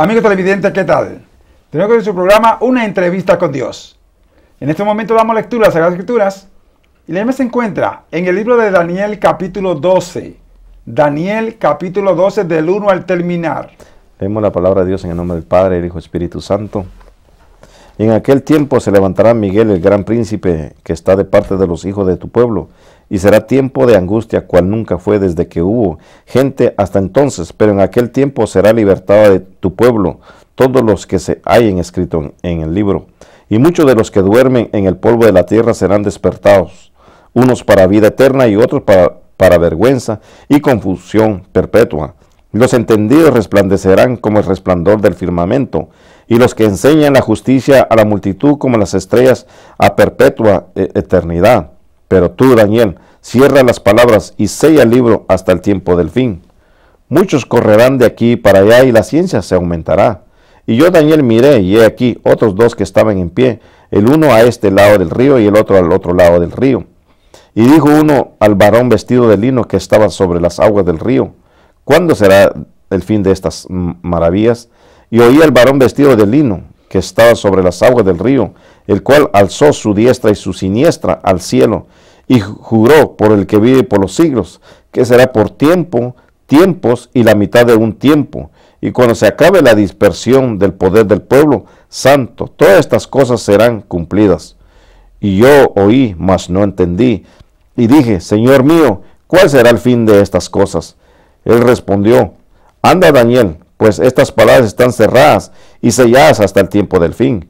Amigos televidentes, ¿qué tal? Tenemos en su programa una entrevista con Dios. En este momento damos lectura a las Escrituras y la misma se encuentra en el libro de Daniel capítulo 12. Daniel capítulo 12 del 1 al terminar. Leemos la palabra de Dios en el nombre del Padre, el Hijo y Espíritu Santo. en aquel tiempo se levantará Miguel el gran príncipe que está de parte de los hijos de tu pueblo y será tiempo de angustia cual nunca fue desde que hubo gente hasta entonces, pero en aquel tiempo será libertada de tu pueblo todos los que se hayan escrito en, el libro. Y muchos de los que duermen en el polvo de la tierra serán despertados, unos para vida eterna y otros para, para vergüenza y confusión perpetua. Los entendidos resplandecerán como el resplandor del firmamento, y los que enseñan la justicia a la multitud como las estrellas a perpetua eh, eternidad. Pero tú, Daniel, Cierra las palabras y sella el libro hasta el tiempo del fin. Muchos correrán de aquí para allá y la ciencia se aumentará. Y yo, Daniel, miré y he aquí otros dos que estaban en pie, el uno a este lado del río y el otro al otro lado del río. Y dijo uno al varón vestido de lino que estaba sobre las aguas del río, ¿cuándo será el fin de estas maravillas? Y oí al varón vestido de lino que estaba sobre las aguas del río, el cual alzó su diestra y su siniestra al cielo y juró por el que vive por los siglos, que será por tiempo, tiempos y la mitad de un tiempo. Y cuando se acabe la dispersión del poder del pueblo santo, todas estas cosas serán cumplidas. Y yo oí, mas no entendí, y dije, Señor mío, ¿cuál será el fin de estas cosas? Él respondió, Anda Daniel, pues estas palabras están cerradas y selladas hasta el tiempo del fin.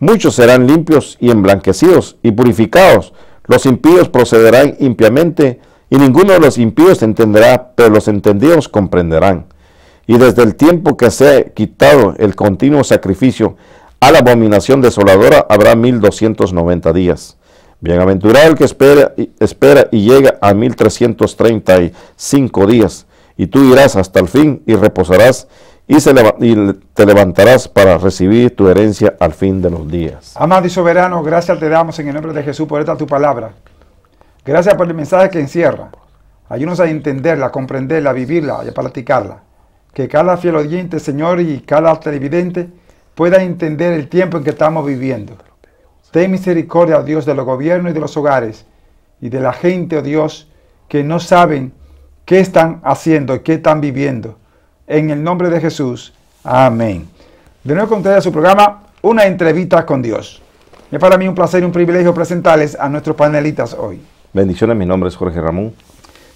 Muchos serán limpios y emblanquecidos y purificados, los impíos procederán impiamente y ninguno de los impíos entenderá, pero los entendidos comprenderán. Y desde el tiempo que se ha quitado el continuo sacrificio a la abominación desoladora habrá 1290 días. Bienaventurado el que espera, espera y llega a 1335 días. Y tú irás hasta el fin y reposarás y, te levantarás para recibir tu herencia al fin de los días. Amado y soberano, gracias te damos en el nombre de Jesús por esta tu palabra. Gracias por el mensaje que encierra. Ayúdanos a entenderla, comprenderla, a vivirla y a practicarla. Que cada fiel oyente, Señor, y cada televidente pueda entender el tiempo en que estamos viviendo. Ten misericordia, oh Dios, de los gobiernos y de los hogares y de la gente, oh Dios, que no saben qué están haciendo y qué están viviendo en el nombre de Jesús. Amén. De nuevo con ustedes a su programa, Una entrevista con Dios. Es para mí un placer y un privilegio presentarles a nuestros panelistas hoy. Bendiciones, mi nombre es Jorge Ramón.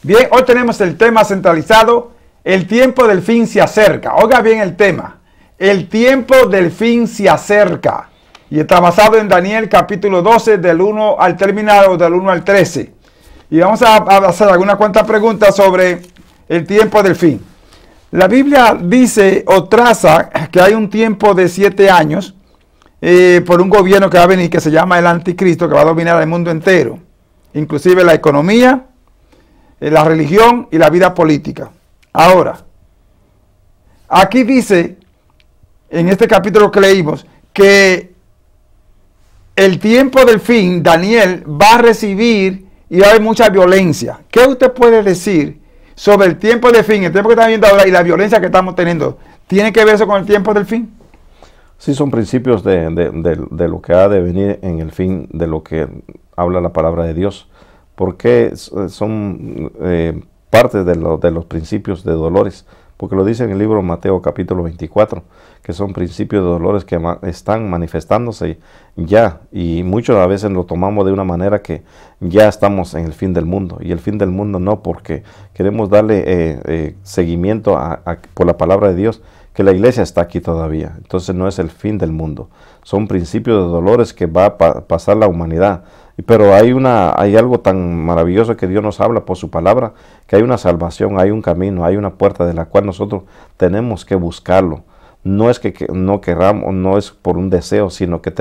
Bien, hoy tenemos el tema centralizado, el tiempo del fin se acerca. Oiga bien el tema, el tiempo del fin se acerca. Y está basado en Daniel capítulo 12, del 1 al terminado, del 1 al 13. Y vamos a hacer algunas cuantas preguntas sobre el tiempo del fin. La Biblia dice o traza que hay un tiempo de siete años eh, por un gobierno que va a venir que se llama el anticristo, que va a dominar el mundo entero, inclusive la economía, eh, la religión y la vida política. Ahora, aquí dice, en este capítulo que leímos, que el tiempo del fin, Daniel va a recibir y va a haber mucha violencia. ¿Qué usted puede decir? sobre el tiempo del fin, el tiempo que estamos viviendo ahora y la violencia que estamos teniendo. ¿Tiene que ver eso con el tiempo del fin? Sí, son principios de, lo que ha de venir en el fin de lo que habla la palabra de Dios. Porque son eh, parte de, de los principios de dolores porque lo dice en el libro Mateo capítulo 24, que son principios de dolores que están manifestándose ya y muchas a veces lo tomamos de una manera que ya estamos en el fin del mundo y el fin del mundo no porque queremos darle eh, eh, seguimiento por la palabra de Dios que la iglesia está aquí todavía, entonces no es el fin del mundo, son principios de dolores que va a pasar la humanidad pero hay, una, hay algo tan maravilloso que Dios nos habla por su palabra, que hay una salvación, hay un camino, hay una puerta de la cual nosotros tenemos que buscarlo no es que, no querramos, no es por un deseo, sino que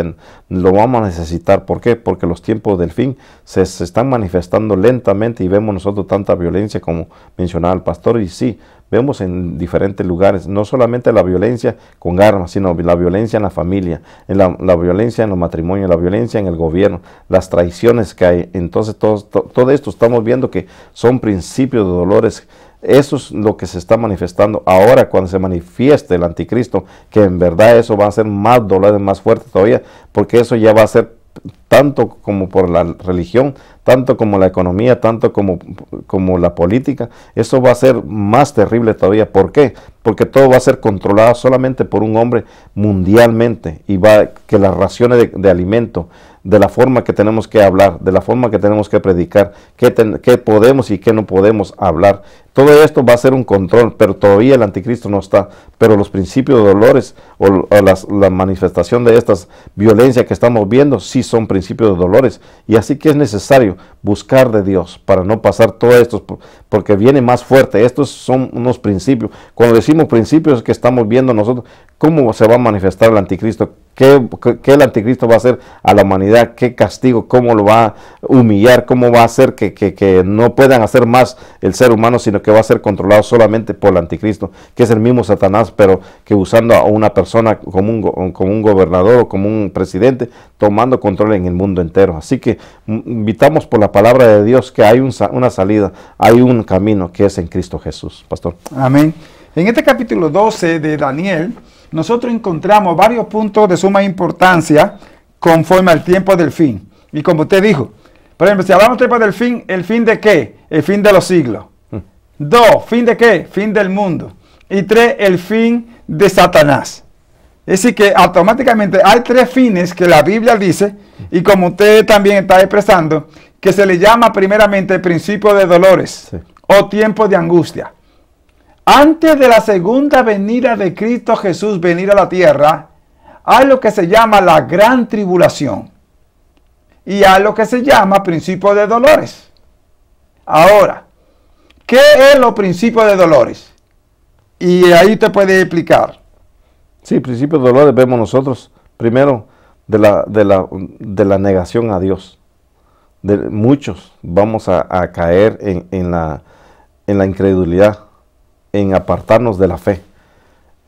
lo vamos a necesitar. ¿Por qué? Porque los tiempos del fin se, están manifestando lentamente y vemos nosotros tanta violencia como mencionaba el pastor. Y sí, vemos en diferentes lugares, no solamente la violencia con armas, sino la violencia en la familia, en la, violencia en los matrimonios, la violencia en el gobierno, las traiciones que hay. Entonces todo, todo esto estamos viendo que son principios de dolores eso es lo que se está manifestando ahora cuando se manifieste el anticristo, que en verdad eso va a ser más dolor, más fuerte todavía, porque eso ya va a ser tanto como por la religión, tanto como la economía, tanto como, como la política, eso va a ser más terrible todavía. ¿Por qué? Porque todo va a ser controlado solamente por un hombre mundialmente y va que las raciones de, de alimento, de la forma que tenemos que hablar, de la forma que tenemos que predicar, qué, podemos y qué no podemos hablar. Todo esto va a ser un control, pero todavía el anticristo no está. Pero los principios de dolores o, las, la manifestación de estas violencias que estamos viendo sí son principios de dolores. Y así que es necesario buscar de Dios para no pasar todo esto, porque viene más fuerte. Estos son unos principios. Cuando decimos principios que estamos viendo nosotros cómo se va a manifestar el anticristo, ¿Qué, el anticristo va a hacer a la humanidad, qué castigo, cómo lo va a humillar, cómo va a hacer que, no puedan hacer más el ser humano, sino que va a ser controlado solamente por el anticristo, que es el mismo Satanás, pero que usando a una persona como un, como un gobernador como un presidente, tomando control en el mundo entero. Así que mm, invitamos por la palabra de Dios que hay una salida, hay un camino que es en Cristo Jesús. Pastor. Amén. En este capítulo 12 de Daniel, nosotros encontramos varios puntos de suma importancia conforme al tiempo del fin. Y como usted dijo, por ejemplo, si hablamos del tiempo del fin, ¿el fin de qué? El fin de los siglos. Mm. Dos, ¿fin de qué? Fin del mundo. Y tres, el fin de Satanás. Es decir, que automáticamente hay tres fines que la Biblia dice, y como usted también está expresando, que se le llama primeramente el principio de dolores o tiempo de angustia. Antes de la segunda venida de Cristo Jesús venir a la tierra, hay lo que se llama la gran tribulación y hay lo que se llama principio de dolores. Ahora, ¿qué es los principios de dolores? Y ahí te puede explicar. Sí, principio de dolores vemos nosotros primero de la, negación a Dios. De, muchos vamos a, caer en, la, en la incredulidad en apartarnos de la fe.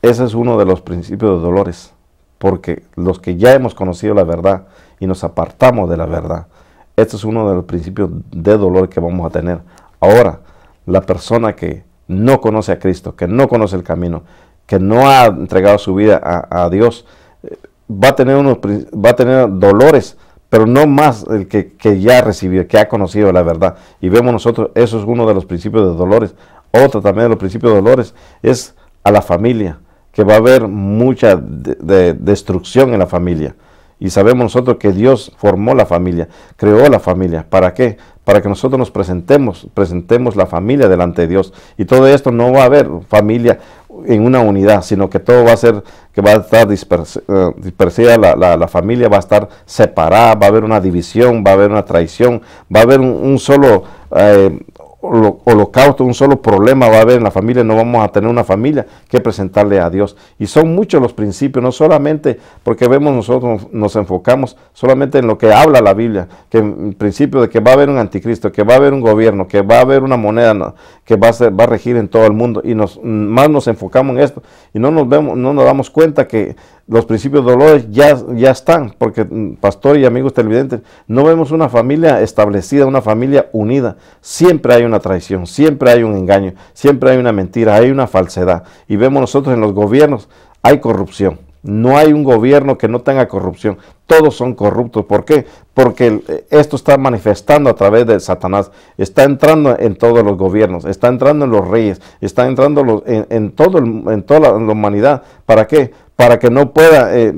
Ese es uno de los principios de dolores, porque los que ya hemos conocido la verdad y nos apartamos de la verdad, este es uno de los principios de dolor que vamos a tener. Ahora, la persona que no conoce a Cristo, que no conoce el camino, que no ha entregado su vida a, Dios, eh, va a, tener unos, va a tener dolores, pero no más el que, que ya recibido, que ha conocido la verdad. Y vemos nosotros, eso es uno de los principios de dolores. Otra también de los principios de dolores es a la familia, que va a haber mucha de, destrucción en la familia. Y sabemos nosotros que Dios formó la familia, creó la familia. ¿Para qué? Para que nosotros nos presentemos, presentemos la familia delante de Dios. Y todo esto no va a haber familia en una unidad, sino que todo va a ser, que va a estar dispersa, eh, dispersada, la, familia va a estar separada, va a haber una división, va a haber una traición, va a haber un, solo... Eh, holocausto, un solo problema va a haber en la familia, no vamos a tener una familia que presentarle a Dios. Y son muchos los principios, no solamente porque vemos nosotros, nos enfocamos solamente en lo que habla la Biblia, que en principio de que va a haber un anticristo, que va a haber un gobierno, que va a haber una moneda, que va a, va a regir en todo el mundo y nos, más nos enfocamos en esto y no nos, vemos, no nos damos cuenta que los principios dolores ya, ya están, porque mm, pastor y amigos televidentes, no vemos una familia establecida, una familia unida. Siempre hay una traición, siempre hay un engaño, siempre hay una mentira, hay una falsedad. Y vemos nosotros en los gobiernos, hay corrupción. No hay un gobierno que no tenga corrupción. Todos son corruptos. ¿Por qué? Porque eh, esto está manifestando a través de Satanás. Está entrando en todos los gobiernos, está entrando en los reyes, está entrando en, en todo, en toda la humanidad. ¿Para qué? para que no pueda, eh,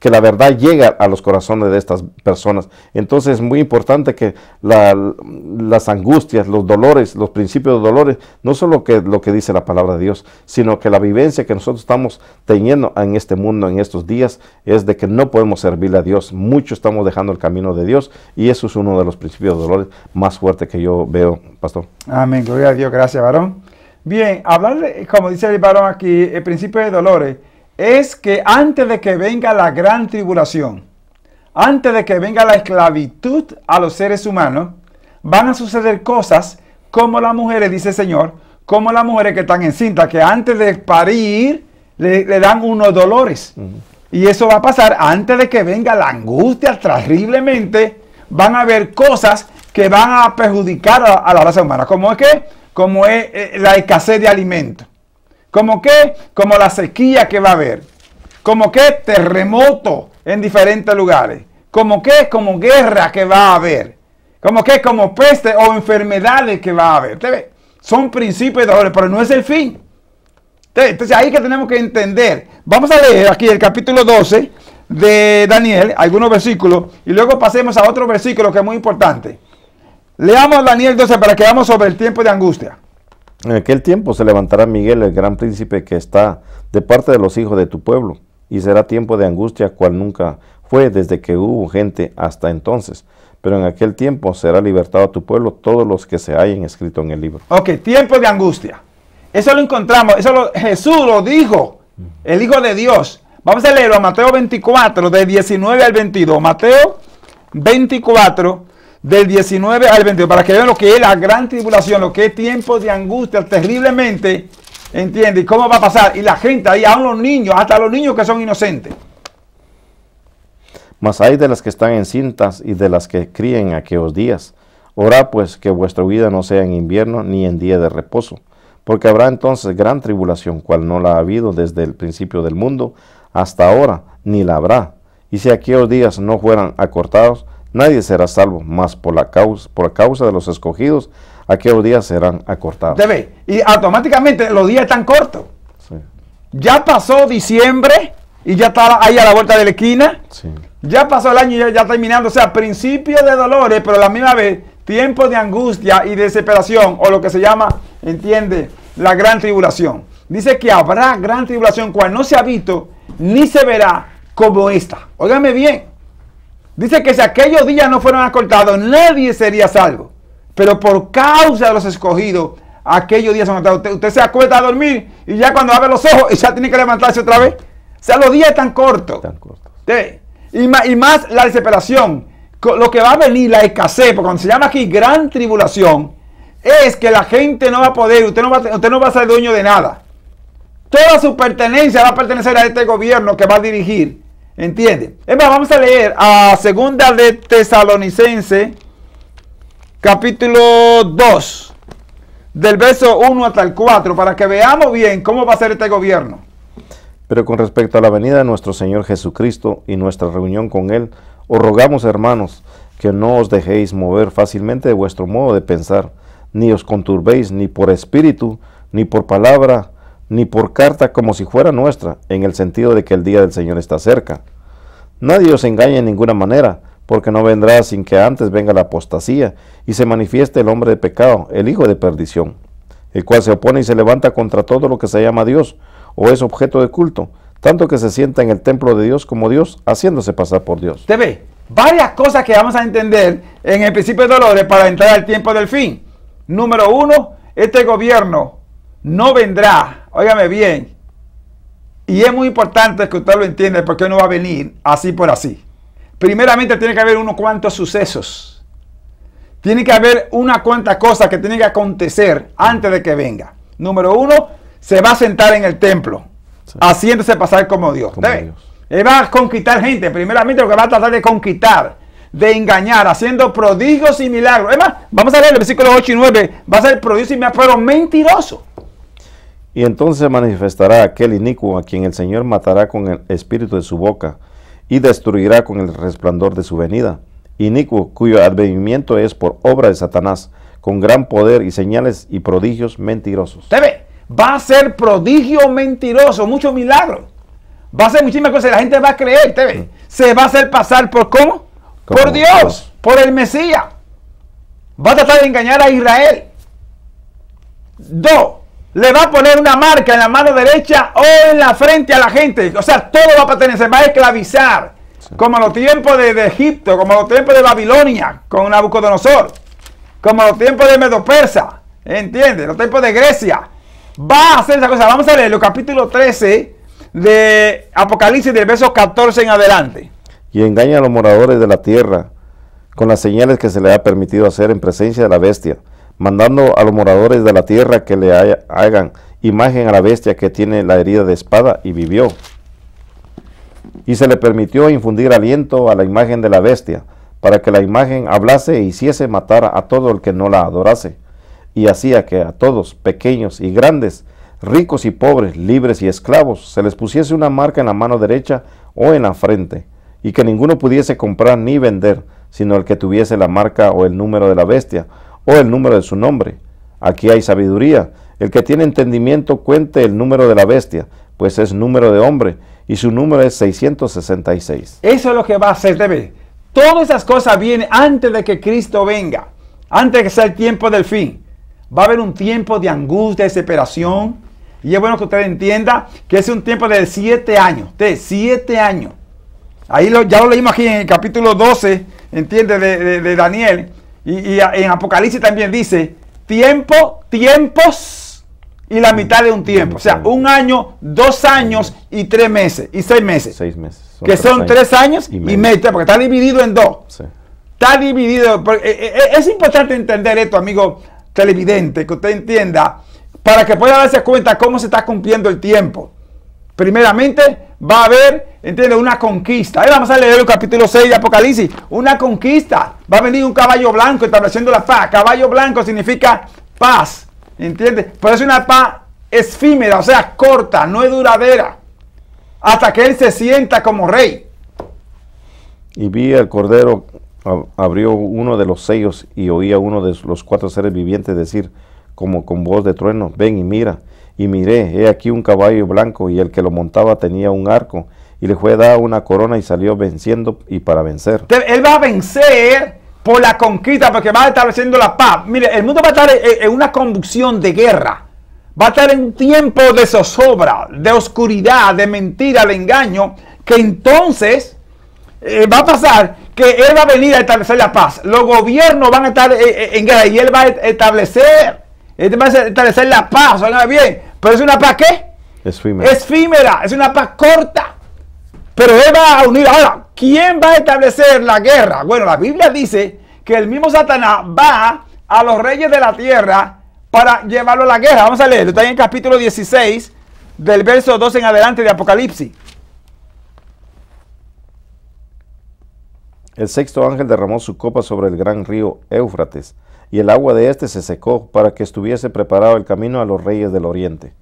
que la verdad llegue a los corazones de estas personas. Entonces es muy importante que las angustias, los dolores, los principios de dolores, no solo que lo que dice la palabra de Dios, sino que la vivencia que nosotros estamos teniendo en este mundo, en estos días, es de que no podemos servirle a Dios. Mucho estamos dejando el camino de Dios y eso es uno de los principios de dolores más fuertes que yo veo, pastor. Amén, gloria a Dios, gracias, varón. Bien, hablar, como dice el varón aquí, el principio de dolores, es que antes de que venga la gran tribulación, antes de que venga la esclavitud a los seres humanos, van a suceder cosas como las mujeres, dice el Señor, como las mujeres que están cinta, que antes de parir le, dan unos dolores. Y eso va a pasar antes de que venga la angustia terriblemente. Van a haber cosas que van a perjudicar a, la raza humana, como es que, como es eh, la escasez de alimentos ¿Como qué? Como la sequía que va a haber. ¿Como qué? Terremoto en diferentes lugares. ¿Como qué? Como guerra que va a haber. ¿Como qué? Como peste o enfermedades que va a haber. ¿Te ve? Son principios de dolores, pero no es el fin. Entonces ahí que tenemos que entender. Vamos a leer aquí el capítulo 12 de Daniel, algunos versículos, y luego pasemos a otro versículo que es muy importante. Leamos Daniel 12 para que veamos sobre el tiempo de angustia. En aquel tiempo se levantará Miguel el gran príncipe que está de parte de los hijos de tu pueblo, y será tiempo de angustia cual nunca fue desde que hubo gente hasta entonces. Pero en aquel tiempo será libertado a tu pueblo todos los que se hayan escrito en el libro. Ok, tiempo de angustia. Eso lo encontramos, eso Jesús lo dijo, el Hijo de Dios. Vamos a leerlo a Mateo 24, de 19 al 22. Mateo 24, del 19 al 22, para que vean lo que es la gran tribulación, lo que es tiempo de angustia terriblemente, entiende ¿Y cómo va a pasar? Y la gente ahí, aún los niños, hasta los niños que son inocentes. Mas hay de las que están encintas y de las que críen aquellos días. ora pues que vuestra vida no sea en invierno ni en día de reposo, porque habrá entonces gran tribulación, cual no la ha habido desde el principio del mundo hasta ahora, ni la habrá. Y si aquellos días no fueran acortados, nadie será salvo, más por la causa, por causa de los escogidos, aquellos días serán acortados. Debe, y automáticamente los días están cortos. Ya pasó diciembre y ya está ahí a la vuelta de la esquina. Ya pasó el año y ya, está terminando. O sea, principio de dolores, pero a la misma vez tiempo de angustia y desesperación, o lo que se llama, entiende, la gran tribulación. Dice que habrá gran tribulación cual no se ha visto ni se verá como esta. Óigame bien. Dice que si aquellos días no fueran acortados, nadie sería salvo. Pero por causa de los escogidos, aquellos días son acortados. Usted, se acuesta a dormir y ya cuando abre los ojos, ya tiene que levantarse otra vez. O sea, los días están cortos. Tan cortos. Y, más, la desesperación. Lo que va a venir, la escasez, porque cuando se llama aquí gran tribulación, es que la gente no va a poder, usted no va a ser dueño de nada. Toda su pertenencia va a pertenecer a este gobierno que va a dirigir Entiende. Es más, vamos a leer a Segunda de Tesalonicense, capítulo 2, del verso 1 hasta el 4, para que veamos bien cómo va a ser este gobierno. Pero con respecto a la venida de nuestro Señor Jesucristo y nuestra reunión con Él, os rogamos, hermanos, que no os dejéis mover fácilmente de vuestro modo de pensar, ni os conturbéis ni por espíritu, ni por palabra, ni por carta como si fuera nuestra, en el sentido de que el día del Señor está cerca. Nadie os engaña en ninguna manera, porque no vendrá sin que antes venga la apostasía y se manifieste el hombre de pecado, el hijo de perdición, el cual se opone y se levanta contra todo lo que se llama Dios o es objeto de culto, tanto que se sienta en el templo de Dios como Dios, haciéndose pasar por Dios. Te ve varias cosas que vamos a entender en el principio de dolores para entrar al tiempo del fin. Número uno, este gobierno no vendrá. Óigame bien. Y es muy importante que usted lo entienda porque no va a venir así por así. Primeramente tiene que haber unos cuantos sucesos. Tiene que haber una cuanta cosas que tienen que acontecer antes de que venga. Número uno, se va a sentar en el templo, haciéndose pasar como Dios. Él va a conquistar gente. Primeramente lo que va a tratar de conquistar, de engañar, haciendo prodigios y milagros. Es más, vamos a leer el versículo 8 y 9. Va a ser prodigios y milagros, pero mentiroso. Y entonces manifestará aquel inicuo a quien el Señor matará con el espíritu de su boca y destruirá con el resplandor de su venida. Inicuo cuyo advenimiento es por obra de Satanás, con gran poder y señales y prodigios mentirosos. Te ve? Va a ser prodigio mentiroso, mucho milagro. Va a ser muchísimas cosas, la gente va a creer, ¿te ve? Mm. Se va a hacer pasar por cómo? Por Dios, por el Mesías. Va a tratar de engañar a Israel. Dos, le va a poner una marca en la mano derecha o en la frente a la gente. O sea, todo va a pertenecer, va a esclavizar. Como los tiempos de, Egipto, como los tiempos de Babilonia con Nabucodonosor, como los tiempos de Medo Persa, ¿entiendes? Los tiempos de Grecia. Va a hacer esa cosa. Vamos a leer el capítulo 13 de Apocalipsis del verso 14 en adelante. Y engaña a los moradores de la tierra con las señales que se le ha permitido hacer en presencia de la bestia mandando a los moradores de la tierra que le hagan imagen a la bestia que tiene la herida de espada y vivió. Y se le permitió infundir aliento a la imagen de la bestia, para que la imagen hablase e hiciese matar a todo el que no la adorase. Y hacía que a todos, pequeños y grandes, ricos y pobres, libres y esclavos, se les pusiese una marca en la mano derecha o en la frente, y que ninguno pudiese comprar ni vender, sino el que tuviese la marca o el número de la bestia, o el número de su nombre. Aquí hay sabiduría. El que tiene entendimiento cuente el número de la bestia, pues es número de hombre, y su número es 666. Eso es lo que va a hacer Todas esas cosas vienen antes de que Cristo venga, antes de que sea el tiempo del fin. Va a haber un tiempo de angustia, desesperación. Y es bueno que usted entienda que es un tiempo de siete años, de siete años. Ahí ya lo leímos aquí en el capítulo 12, entiende, de Daniel y, en Apocalipsis también dice, tiempo, tiempos y la mm, mitad de un tiempo. O sea, un año, dos años y tres meses. Y seis meses. Seis meses. que son tres años, y, medio. porque está dividido en dos. Está dividido. Eh, eh, eh, es importante entender esto, amigo televidente, que usted entienda, para que pueda darse cuenta cómo se está cumpliendo el tiempo primeramente va a haber, entiende, una conquista. Ahí vamos a leer el capítulo 6 de Apocalipsis. Una conquista. Va a venir un caballo blanco estableciendo la paz. Caballo blanco significa paz. ¿Entiendes? Pero es una paz efímera, o sea, corta, no es duradera. Hasta que él se sienta como rey. Y vi al cordero abrió uno de los sellos y oía uno de los cuatro seres vivientes decir como con voz de trueno, ven y mira. Y miré, he aquí un caballo blanco, y el que lo montaba tenía un arco, y le fue dar una corona y salió venciendo y para vencer. Él va a vencer por la conquista, porque va estableciendo la paz. Mire, el mundo va a estar en una conducción de guerra. Va a estar en un tiempo de zozobra, de oscuridad, de mentira, de engaño, que entonces eh, va a pasar que él va a venir a establecer la paz. Los gobiernos van a estar eh, eh, en guerra y él va a establecer, él va a establecer la paz. Oigan bien, pero es una paz qué? Esfímera. Esfímera, es una paz corta. Pero él va a unir. Ahora, ¿quién va a establecer la guerra? Bueno, la Biblia dice que el mismo Satanás va a los reyes de la tierra para llevarlo a la guerra. Vamos a leerlo. Está en el capítulo 16, del verso 2 en adelante de Apocalipsis. El sexto ángel derramó su copa sobre el gran río Éufrates y el agua de éste se secó para que estuviese preparado el camino a los reyes del oriente.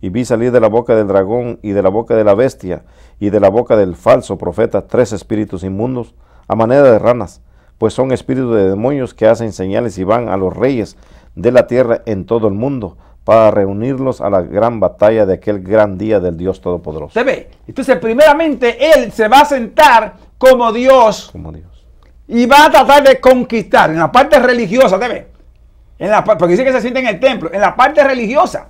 Y vi salir de la boca del dragón y de la boca de la bestia y de la boca del falso profeta tres espíritus inmundos a manera de ranas, pues son espíritus de demonios que hacen señales y van a los reyes de la tierra en todo el mundo para reunirlos a la gran batalla de aquel gran día del Dios Todopoderoso. Se ve. Entonces, primeramente, Él se va a sentar como Dios. Como Dios y va a tratar de conquistar en la parte religiosa, ¿te En la, porque dice que se siente en el templo, en la parte religiosa.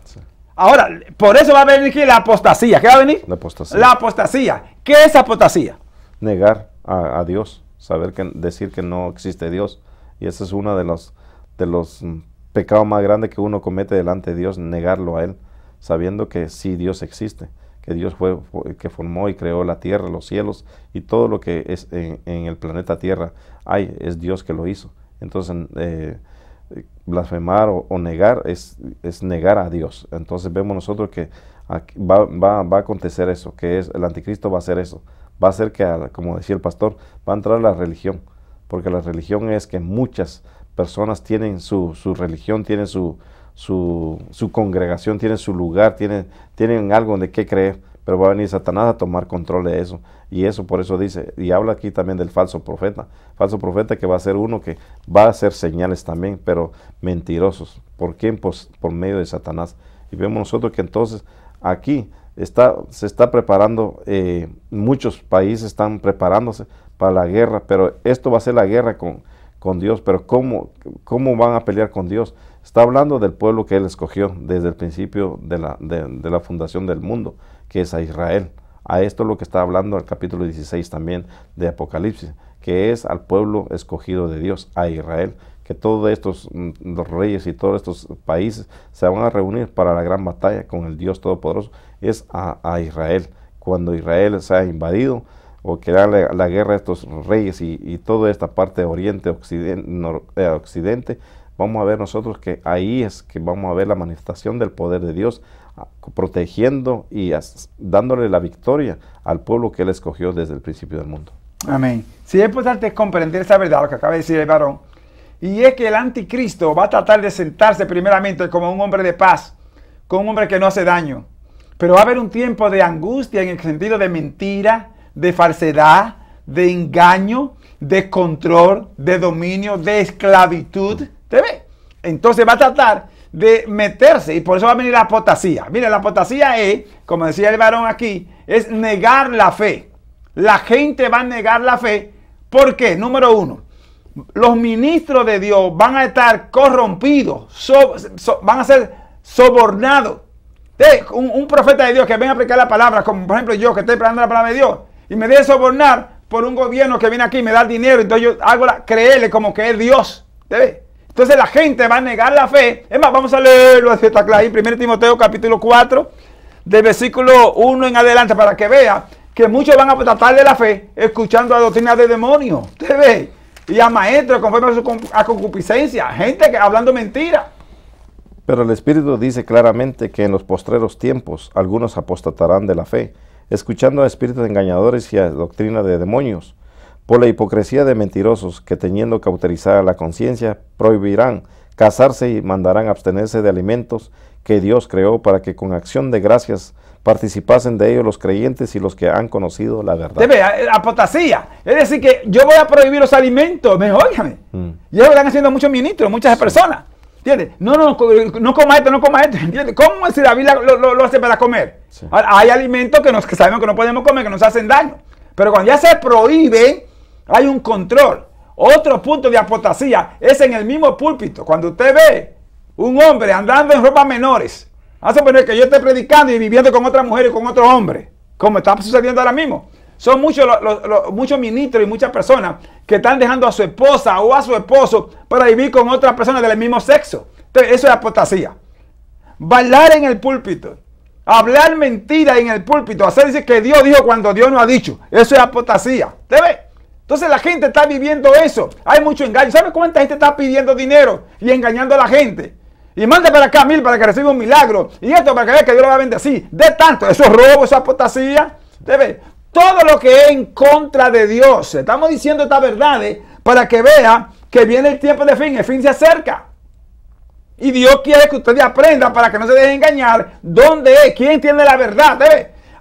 Ahora, por eso va a venir aquí la apostasía. ¿Qué va a venir? La apostasía. La apostasía. ¿Qué es apostasía? Negar a, Dios, saber que decir que no existe Dios. Y ese es uno de los, de los mm, pecados más grandes que uno comete delante de Dios, negarlo a Él, sabiendo que sí Dios existe que Dios fue, que formó y creó la tierra, los cielos y todo lo que es en, el planeta Tierra hay, es Dios que lo hizo. Entonces, eh, blasfemar o, negar es, es, negar a Dios. Entonces vemos nosotros que va, a acontecer eso, que es el anticristo va a hacer eso. Va a hacer que, como decía el pastor, va a entrar la religión, porque la religión es que muchas personas tienen su, su religión, tienen su, su, su congregación, tiene su lugar, tiene tienen algo de qué creer, pero va a venir Satanás a tomar control de eso. Y eso por eso dice, y habla aquí también del falso profeta, falso profeta que va a ser uno que va a hacer señales también, pero mentirosos. ¿Por quién? Por, medio de Satanás. Y vemos nosotros que entonces aquí está, se está preparando, eh, muchos países están preparándose para la guerra, pero esto va a ser la guerra con, con Dios, pero ¿cómo, ¿cómo van a pelear con Dios Está hablando del pueblo que Él escogió desde el principio de la, de, la fundación del mundo, que es a Israel. A esto es lo que está hablando el capítulo 16 también de Apocalipsis, que es al pueblo escogido de Dios, a Israel, que todos estos mm, los reyes y todos estos países se van a reunir para la gran batalla con el Dios Todopoderoso, es a, Israel. Cuando Israel se ha invadido o que la, la guerra a estos reyes y, toda esta parte de oriente, occidente, eh, occidente vamos a ver nosotros que ahí es que vamos a ver la manifestación del poder de Dios, protegiendo y dándole la victoria al pueblo que Él escogió desde el principio del mundo. Amén. Sí, es importante comprender esa verdad, lo que acaba de decir el varón. Y es que el anticristo va a tratar de sentarse primeramente como un hombre de paz, como un hombre que no hace daño. Pero va a haber un tiempo de angustia en el sentido de mentira, de falsedad, de engaño, de control, de dominio, de esclavitud. ¿Te ve? Entonces va a tratar de meterse y por eso va a venir la apostasía. Mira, la apostasía es, como decía el varón aquí, es negar la fe. La gente va a negar la fe. porque Número uno, los ministros de Dios van a estar corrompidos, van a ser sobornados. Un, profeta de Dios que venga a aplicar la palabra, como por ejemplo yo que estoy predicando la palabra de Dios, y me debe sobornar por un gobierno que viene aquí y me da dinero, entonces yo hago creerle como que es Dios. ¿Te ves? Entonces la gente va a negar la fe. Es más, vamos a leerlo así de claro. 1 Timoteo capítulo 4, del versículo 1 en adelante, para que vea que muchos van a apostatar de la fe escuchando la doctrina de demonios. ¿Usted ve? Y a maestros conforme a su concupiscencia. Gente que hablando mentira. Pero el Espíritu dice claramente que en los postreros tiempos algunos apostatarán de la fe, escuchando a espíritus engañadores y a doctrina de demonios por la hipocresía de mentirosos que teniendo cauterizada la conciencia, prohibirán casarse y mandarán abstenerse de alimentos que Dios creó para que con acción de gracias participasen de ellos los creyentes y los que han conocido la verdad. Debe, eh, apostasía. Es decir, que yo voy a prohibir los alimentos. Me óigame. Mm. Y eso están haciendo muchos ministros, muchas personas. ¿Entiendes? No, no, no coma esto, no coma esto. ¿Entiendes? ¿Cómo si David lo, lo, hace para comer? Hay alimentos que, nos, que sabemos que no podemos comer, que nos hacen daño. Pero cuando ya se prohíbe, hay un control. Otro punto de apostasía es en el mismo púlpito. Cuando usted ve un hombre andando en ropa menores, Hace poner que yo esté predicando y viviendo con otra mujer y con otro hombre, como está sucediendo ahora mismo. Son muchos, muchos ministros y muchas personas que están dejando a su esposa o a su esposo para vivir con otras personas del mismo sexo. eso es apostasía. Bailar en el púlpito, hablar mentira en el púlpito, hacer decir que Dios dijo cuando Dios no ha dicho. Eso es apostasía. Usted ve? Entonces la gente está viviendo eso. Hay mucho engaño. ¿Sabe cuánta gente está pidiendo dinero y engañando a la gente? Y manda para acá mil para que reciba un milagro. Y esto para que vea que Dios lo va a vender. así. De tanto, eso es robo, esa apostasía. todo lo que es en contra de Dios. Estamos diciendo estas verdades para que vea que viene el tiempo de fin. El fin se acerca. Y Dios quiere que ustedes aprendan para que no se dejen engañar. ¿Dónde es? ¿Quién tiene la verdad?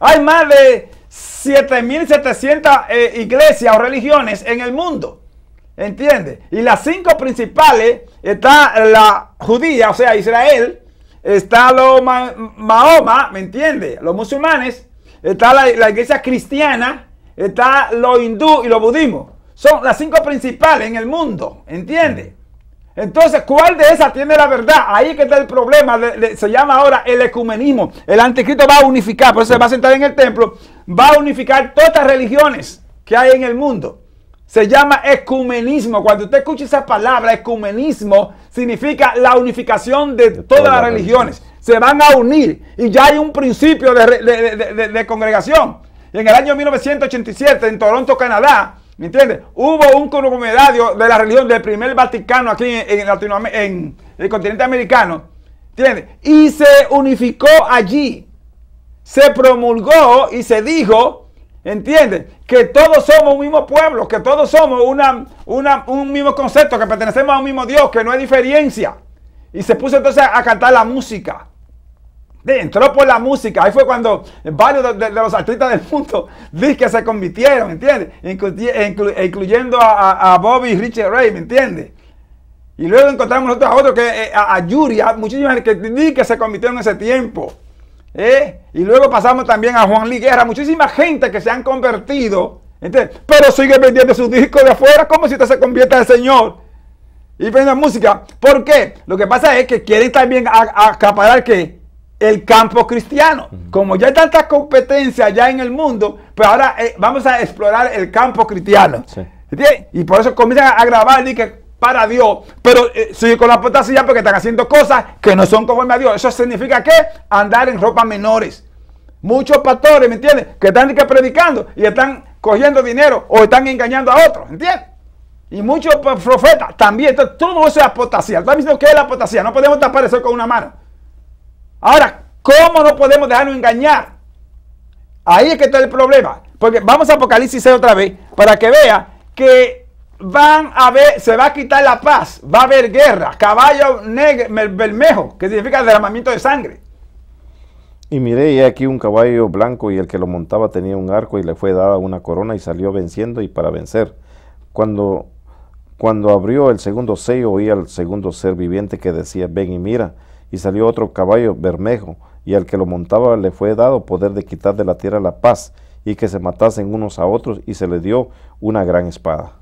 Hay más de 7.700 eh, iglesias o religiones en el mundo. entiende Y las cinco principales está la judía, o sea, Israel, está lo Mahoma, ¿me entiendes? Los musulmanes, está la, iglesia cristiana, está lo hindú y lo budismo Son las cinco principales en el mundo, ¿entiendes? Entonces, ¿cuál de esas tiene la verdad? Ahí que está el problema. se llama ahora el ecumenismo. El anticristo va a unificar, por eso se va a sentar en el templo, va a unificar todas las religiones que hay en el mundo. Se llama ecumenismo. Cuando usted escucha esa palabra, ecumenismo, significa la unificación de, todas, las religiones. Se van a unir y ya hay un principio de, congregación. en el año 1987, en Toronto, Canadá, ¿Me entiendes? Hubo un conglomerado de la religión del primer Vaticano aquí en, el continente americano. ¿Entiendes? Y se unificó allí. Se promulgó y se dijo, ¿entiendes? Que todos somos un mismo pueblo, que todos somos una, un mismo concepto, que pertenecemos a un mismo Dios, que no hay diferencia. Y se puso entonces a cantar la música entró por la música. Ahí fue cuando varios de, los artistas del mundo que se convirtieron, entiendes? incluyendo a, a, Bobby Richard Ray, ¿me entiendes? Y luego encontramos nosotros a otros que, eh, a, Yuri, a muchísimas que, que se convirtieron en ese tiempo. ¿eh? Y luego pasamos también a Juan Lee muchísima gente que se han convertido, ¿entiendes? pero sigue vendiendo sus discos de afuera como si usted se convierta el Señor. Y vende música. ¿Por qué? Lo que pasa es que quieren también acaparar que el campo cristiano. Como ya hay tanta competencia ya en el mundo, pero pues ahora eh, vamos a explorar el campo cristiano. Y por eso comienzan a grabar que para Dios, pero eh, si con la apostasía porque están haciendo cosas que no son conforme a Dios. Eso significa que andar en ropa menores. Muchos pastores, ¿me entiendes? Que están que predicando y están cogiendo dinero o están engañando a otros, ¿entiendes? Y muchos profetas también. Entonces, todo eso es apostasía. que es la apostasía. No podemos tapar eso con una mano. Ahora, ¿cómo no podemos dejarnos engañar? Ahí es que está el problema. Porque vamos a Apocalipsis otra vez para que vea que van a ver, se va a quitar la paz, va a haber guerra, caballo bermejo, que significa derramamiento de sangre. Y miré, y aquí un caballo blanco, y el que lo montaba tenía un arco, y le fue dada una corona, y salió venciendo y para vencer. Cuando, cuando abrió el segundo sello, oí al segundo ser viviente que decía, ven y mira y salió otro caballo bermejo, y al que lo montaba le fue dado poder de quitar de la tierra la paz, y que se matasen unos a otros, y se le dio una gran espada.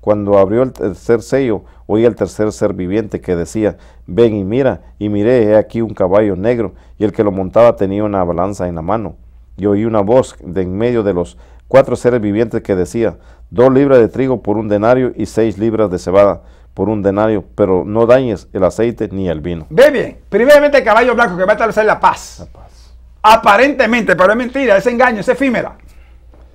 Cuando abrió el tercer sello, oí el tercer ser viviente que decía, ven y mira, y miré, he aquí un caballo negro, y el que lo montaba tenía una balanza en la mano. Y oí una voz de en medio de los cuatro seres vivientes que decía, dos libras de trigo por un denario y seis libras de cebada por un denario, pero no dañes el aceite ni el vino. Ve bien, primeramente el caballo blanco que va a establecer la paz. Aparentemente, pero es mentira, es engaño, es efímera.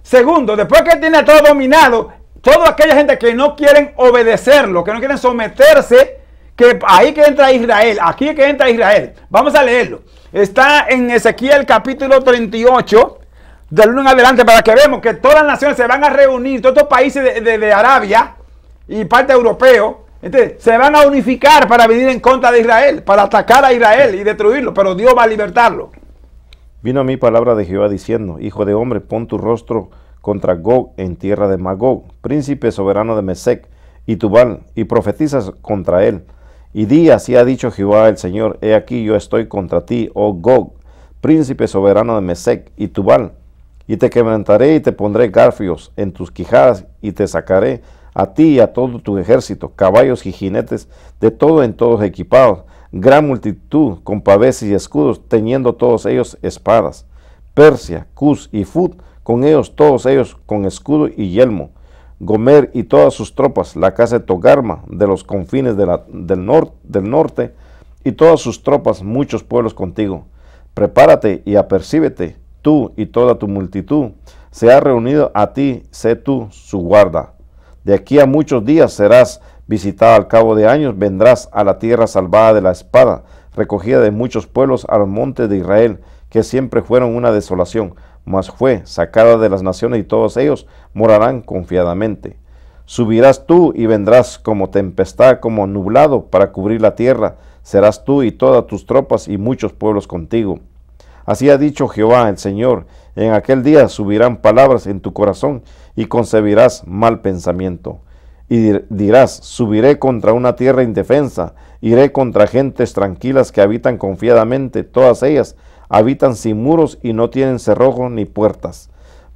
Segundo, después que tiene todo dominado, toda aquella gente que no quieren obedecerlo, que no quieren someterse, que ahí que entra Israel, aquí que entra Israel. Vamos a leerlo. Está en Ezequiel capítulo 38, del 1 en adelante, para que veamos que todas las naciones se van a reunir, todos los países de Arabia y parte europeo, se van a unificar para venir en contra de Israel, para atacar a Israel y destruirlo, pero Dios va a libertarlo. Vino a mí palabra de Jehová diciendo, Hijo de hombre, pon tu rostro contra Gog en tierra de Magog, príncipe soberano de Mesec y Tubal, y profetizas contra él. Y di, así ha dicho Jehová el Señor, he aquí yo estoy contra ti, oh Gog, príncipe soberano de Mesec y Tubal, y te quebrantaré y te pondré garfios en tus quijadas y te sacaré a ti y a todo tu ejército, caballos y jinetes, de todo en todos equipados, gran multitud con paveses y escudos, teniendo todos ellos espadas. Persia, Cus y Fut, con ellos todos ellos con escudo y yelmo. Gomer y todas sus tropas, la casa de Togarma, de los confines del, del norte, y todas sus tropas, muchos pueblos contigo. Prepárate y apercíbete, tú y toda tu multitud. Se ha reunido a ti, sé tú su guarda. De aquí a muchos días serás visitada al cabo de años, vendrás a la tierra salvada de la espada, recogida de muchos pueblos al monte de Israel, que siempre fueron una desolación, mas fue sacada de las naciones y todos ellos morarán confiadamente. Subirás tú y vendrás como tempestad, como nublado, para cubrir la tierra, serás tú y todas tus tropas y muchos pueblos contigo. Así ha dicho Jehová el Señor, en aquel día subirán palabras en tu corazón y concebirás mal pensamiento. Y dirás, subiré contra una tierra indefensa, iré contra gentes tranquilas que habitan confiadamente, todas ellas habitan sin muros y no tienen cerrojo ni puertas,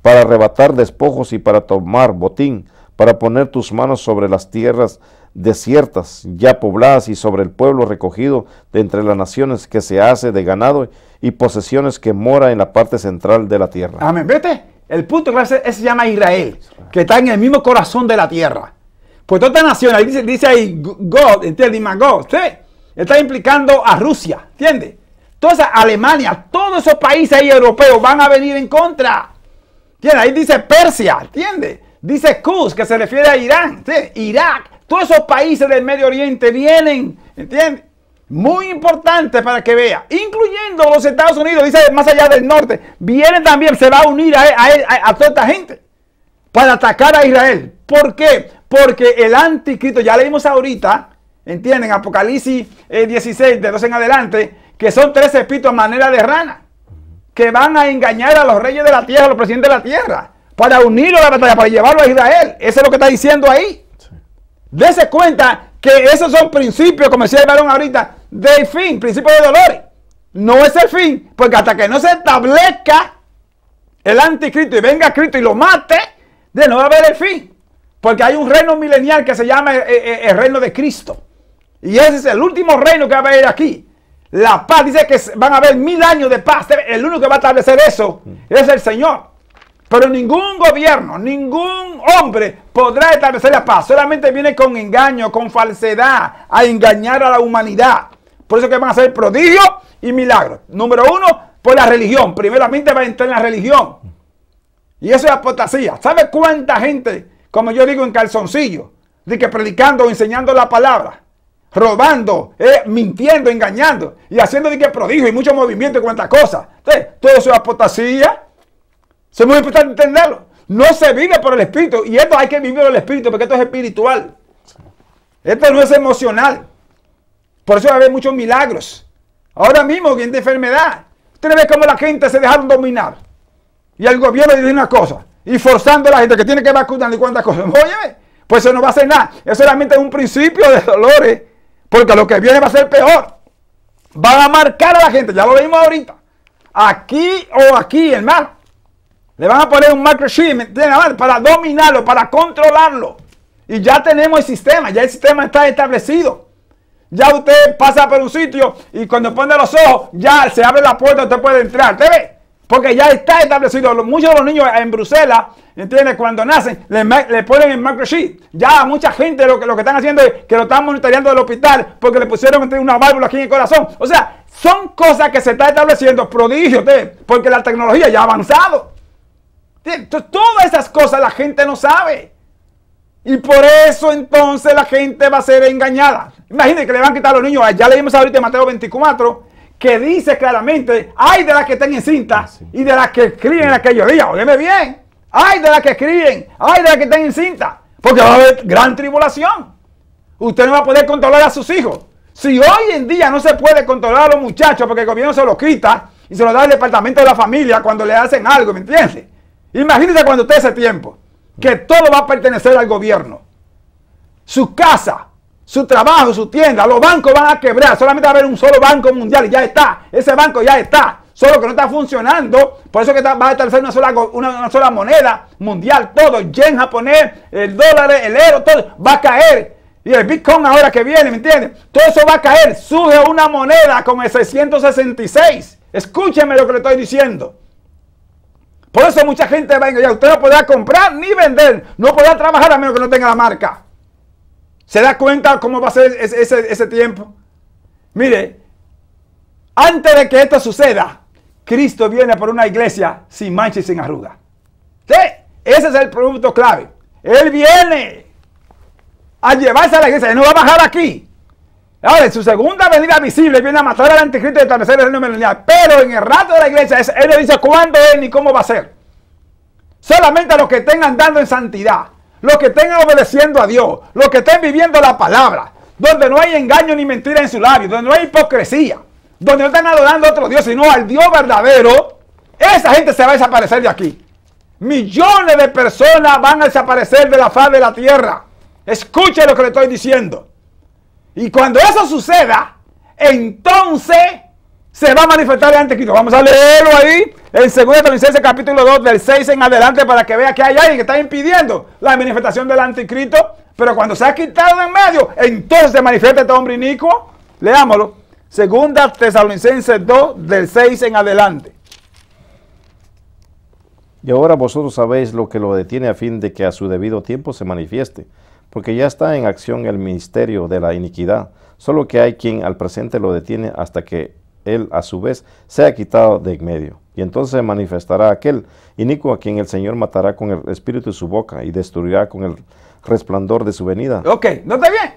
para arrebatar despojos y para tomar botín, para poner tus manos sobre las tierras desiertas, ya pobladas, y sobre el pueblo recogido de entre las naciones que se hace de ganado y posesiones que mora en la parte central de la tierra. Amén, vete. El punto clave es, se llama Israel, que está en el mismo corazón de la tierra. Pues toda nación, ahí dice, ahí God, ¿entiendes? God, ¿sí? Está implicando a Rusia, ¿entiendes? esa Alemania, todos esos países ahí europeos van a venir en contra. ¿Entiendes? Ahí dice Persia, ¿entiendes? Dice Kuz, que se refiere a Irán, ¿sí? Irak, todos esos países del Medio Oriente vienen, ¿entiendes? Muy importante para que vea, incluyendo los Estados Unidos, dice más allá del norte, viene también, se va a unir a, toda esta gente para atacar a Israel. ¿Por qué? Porque el anticristo, ya leímos ahorita, ¿entienden? Apocalipsis 16, eh, de 2 en adelante, que son tres espíritus a manera de rana, que van a engañar a los reyes de la tierra, a los presidentes de la tierra, para unirlo a la batalla, para llevarlo a Israel. Eso es lo que está diciendo ahí. Dese cuenta que esos son principios, como decía el varón ahorita, del fin, principio de dolores. No es el fin, porque hasta que no se establezca el anticristo y venga Cristo y lo mate, de no va a haber el fin. Porque hay un reino milenial que se llama el, eh, eh, eh, el, reino de Cristo. Y ese es el último reino que va a haber aquí. La paz, dice que van a haber mil años de paz. El único que va a establecer eso mm. es el Señor. Pero ningún gobierno, ningún hombre podrá establecer la paz. Solamente viene con engaño, con falsedad, a engañar a la humanidad. Por eso que van a hacer prodigios y milagros. Número uno, por la religión. Primeramente va a entrar en la religión. Y eso es apostasía. ¿Sabe cuánta gente, como yo digo, en calzoncillo, de que predicando o enseñando la palabra, robando, eh, mintiendo, engañando y haciendo de que prodigio y mucho movimiento y cuantas cosas? todo eso es apostasía. Eso muy importante entenderlo. No se vive por el espíritu. Y esto hay que vivir por el espíritu porque esto es espiritual. Esto no es emocional. Por eso va a haber muchos milagros. Ahora mismo, viene de enfermedad. Ustedes ven cómo la gente se dejaron dominar. Y el gobierno dice una cosa. Y forzando a la gente que tiene que vacunar y cuántas cosas. Oye, pues eso no va a hacer nada. Es solamente un principio de dolores. Porque lo que viene va a ser peor. Van a marcar a la gente. Ya lo vimos ahorita. Aquí o aquí, hermano. Le van a poner un microchip para dominarlo, para controlarlo. Y ya tenemos el sistema, ya el sistema está establecido. Ya usted pasa por un sitio y cuando pone los ojos, ya se abre la puerta, usted puede entrar. ¿Te ve? Porque ya está establecido. Muchos de los niños en Bruselas, ¿entiendes? Cuando nacen, le, ponen el microchip. Ya mucha gente lo que, lo que están haciendo es que lo están monitoreando del hospital porque le pusieron este, una válvula aquí en el corazón. O sea, son cosas que se está estableciendo, prodigio, ¿te? porque la tecnología ya ha avanzado. Todas esas cosas la gente no sabe. Y por eso entonces la gente va a ser engañada. Imagínense que le van a quitar a los niños. Ah, ya leímos ahorita Mateo 24 que dice claramente, hay de las que están encinta y de las que escriben en aquellos días. Óyeme bien. Hay de las que escriben, hay de las que están encinta, Porque va a haber gran tribulación. Usted no va a poder controlar a sus hijos. Si hoy en día no se puede controlar a los muchachos porque el gobierno se los quita y se los da al departamento de la familia cuando le hacen algo, ¿me entiendes? Imagínese cuando usted ese tiempo, que todo va a pertenecer al gobierno. Su casa, su trabajo, su tienda, los bancos van a quebrar, solamente va a haber un solo banco mundial y ya está, ese banco ya está, solo que no está funcionando, por eso que va a establecer una sola, una, sola moneda mundial, todo, yen japonés, el dólar, el euro, todo, va a caer. Y el Bitcoin ahora que viene, ¿me entiendes? Todo eso va a caer. Surge una moneda con el 666. Escúcheme lo que le estoy diciendo. Por eso mucha gente va a Usted no podrá comprar ni vender. No podrá trabajar a menos que no tenga la marca. ¿Se da cuenta cómo va a ser ese, tiempo? Mire, antes de que esto suceda, Cristo viene por una iglesia sin mancha y sin arruga. ¿Sí? Ese es el producto clave. Él viene a llevarse a la iglesia. y no va a bajar aquí. Ahora, en su segunda venida visible viene a matar al anticristo y establecer el reino milenial. Pero en el rato de la iglesia, él le dice cuándo es ni cómo va a ser. Solamente a los que estén andando en santidad, los que estén obedeciendo a Dios, los que estén viviendo la palabra, donde no hay engaño ni mentira en su labio, donde no hay hipocresía, donde no están adorando a otro Dios, sino al Dios verdadero, esa gente se va a desaparecer de aquí. Millones de personas van a desaparecer de la faz de la tierra. Escuche lo que le estoy diciendo. Y cuando eso suceda, entonces se va a manifestar el anticristo. Vamos a leerlo ahí en 2 Tesalonicenses capítulo 2 del 6 en adelante para que vea que hay alguien que está impidiendo la manifestación del anticristo. Pero cuando se ha quitado de en medio, entonces se manifiesta este hombre inico. Leámoslo. Segunda Tesalonicenses 2 del 6 en adelante. Y ahora vosotros sabéis lo que lo detiene a fin de que a su debido tiempo se manifieste porque ya está en acción el ministerio de la iniquidad, solo que hay quien al presente lo detiene hasta que él a su vez sea quitado de en medio. Y entonces se manifestará aquel inico a quien el Señor matará con el espíritu de su boca y destruirá con el resplandor de su venida. Ok, ¿no bien?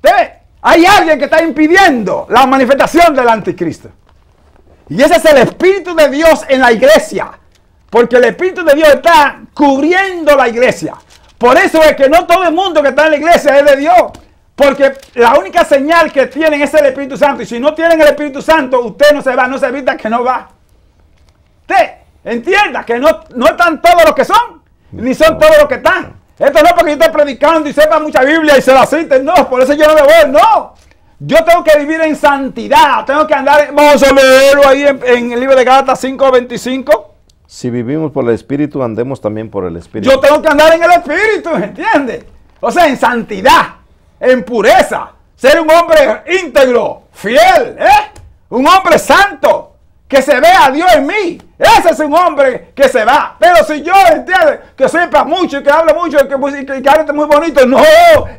¿Te ve? Hay alguien que está impidiendo la manifestación del anticristo. Y ese es el espíritu de Dios en la iglesia. Porque el espíritu de Dios está cubriendo la iglesia. Por eso es que no todo el mundo que está en la iglesia es de Dios. Porque la única señal que tienen es el Espíritu Santo. Y si no tienen el Espíritu Santo, usted no se va, no se evita que no va. Usted entienda que no, no están todos los que son, ni son todos los que están. Esto no es porque yo esté predicando y sepa mucha Biblia y se la siente. no, por eso yo no me voy, no. Yo tengo que vivir en santidad, tengo que andar, vamos a leerlo ahí en, el libro de Gálatas 5.25 si vivimos por el Espíritu, andemos también por el Espíritu. Yo tengo que andar en el Espíritu, ¿entiende? entiendes? O sea, en santidad, en pureza, ser un hombre íntegro, fiel, ¿eh? Un hombre santo, que se vea a Dios en mí. Ese es un hombre que se va. Pero si yo, ¿entiendes? Que sepa mucho y que hable mucho y que, que, que muy bonito. No,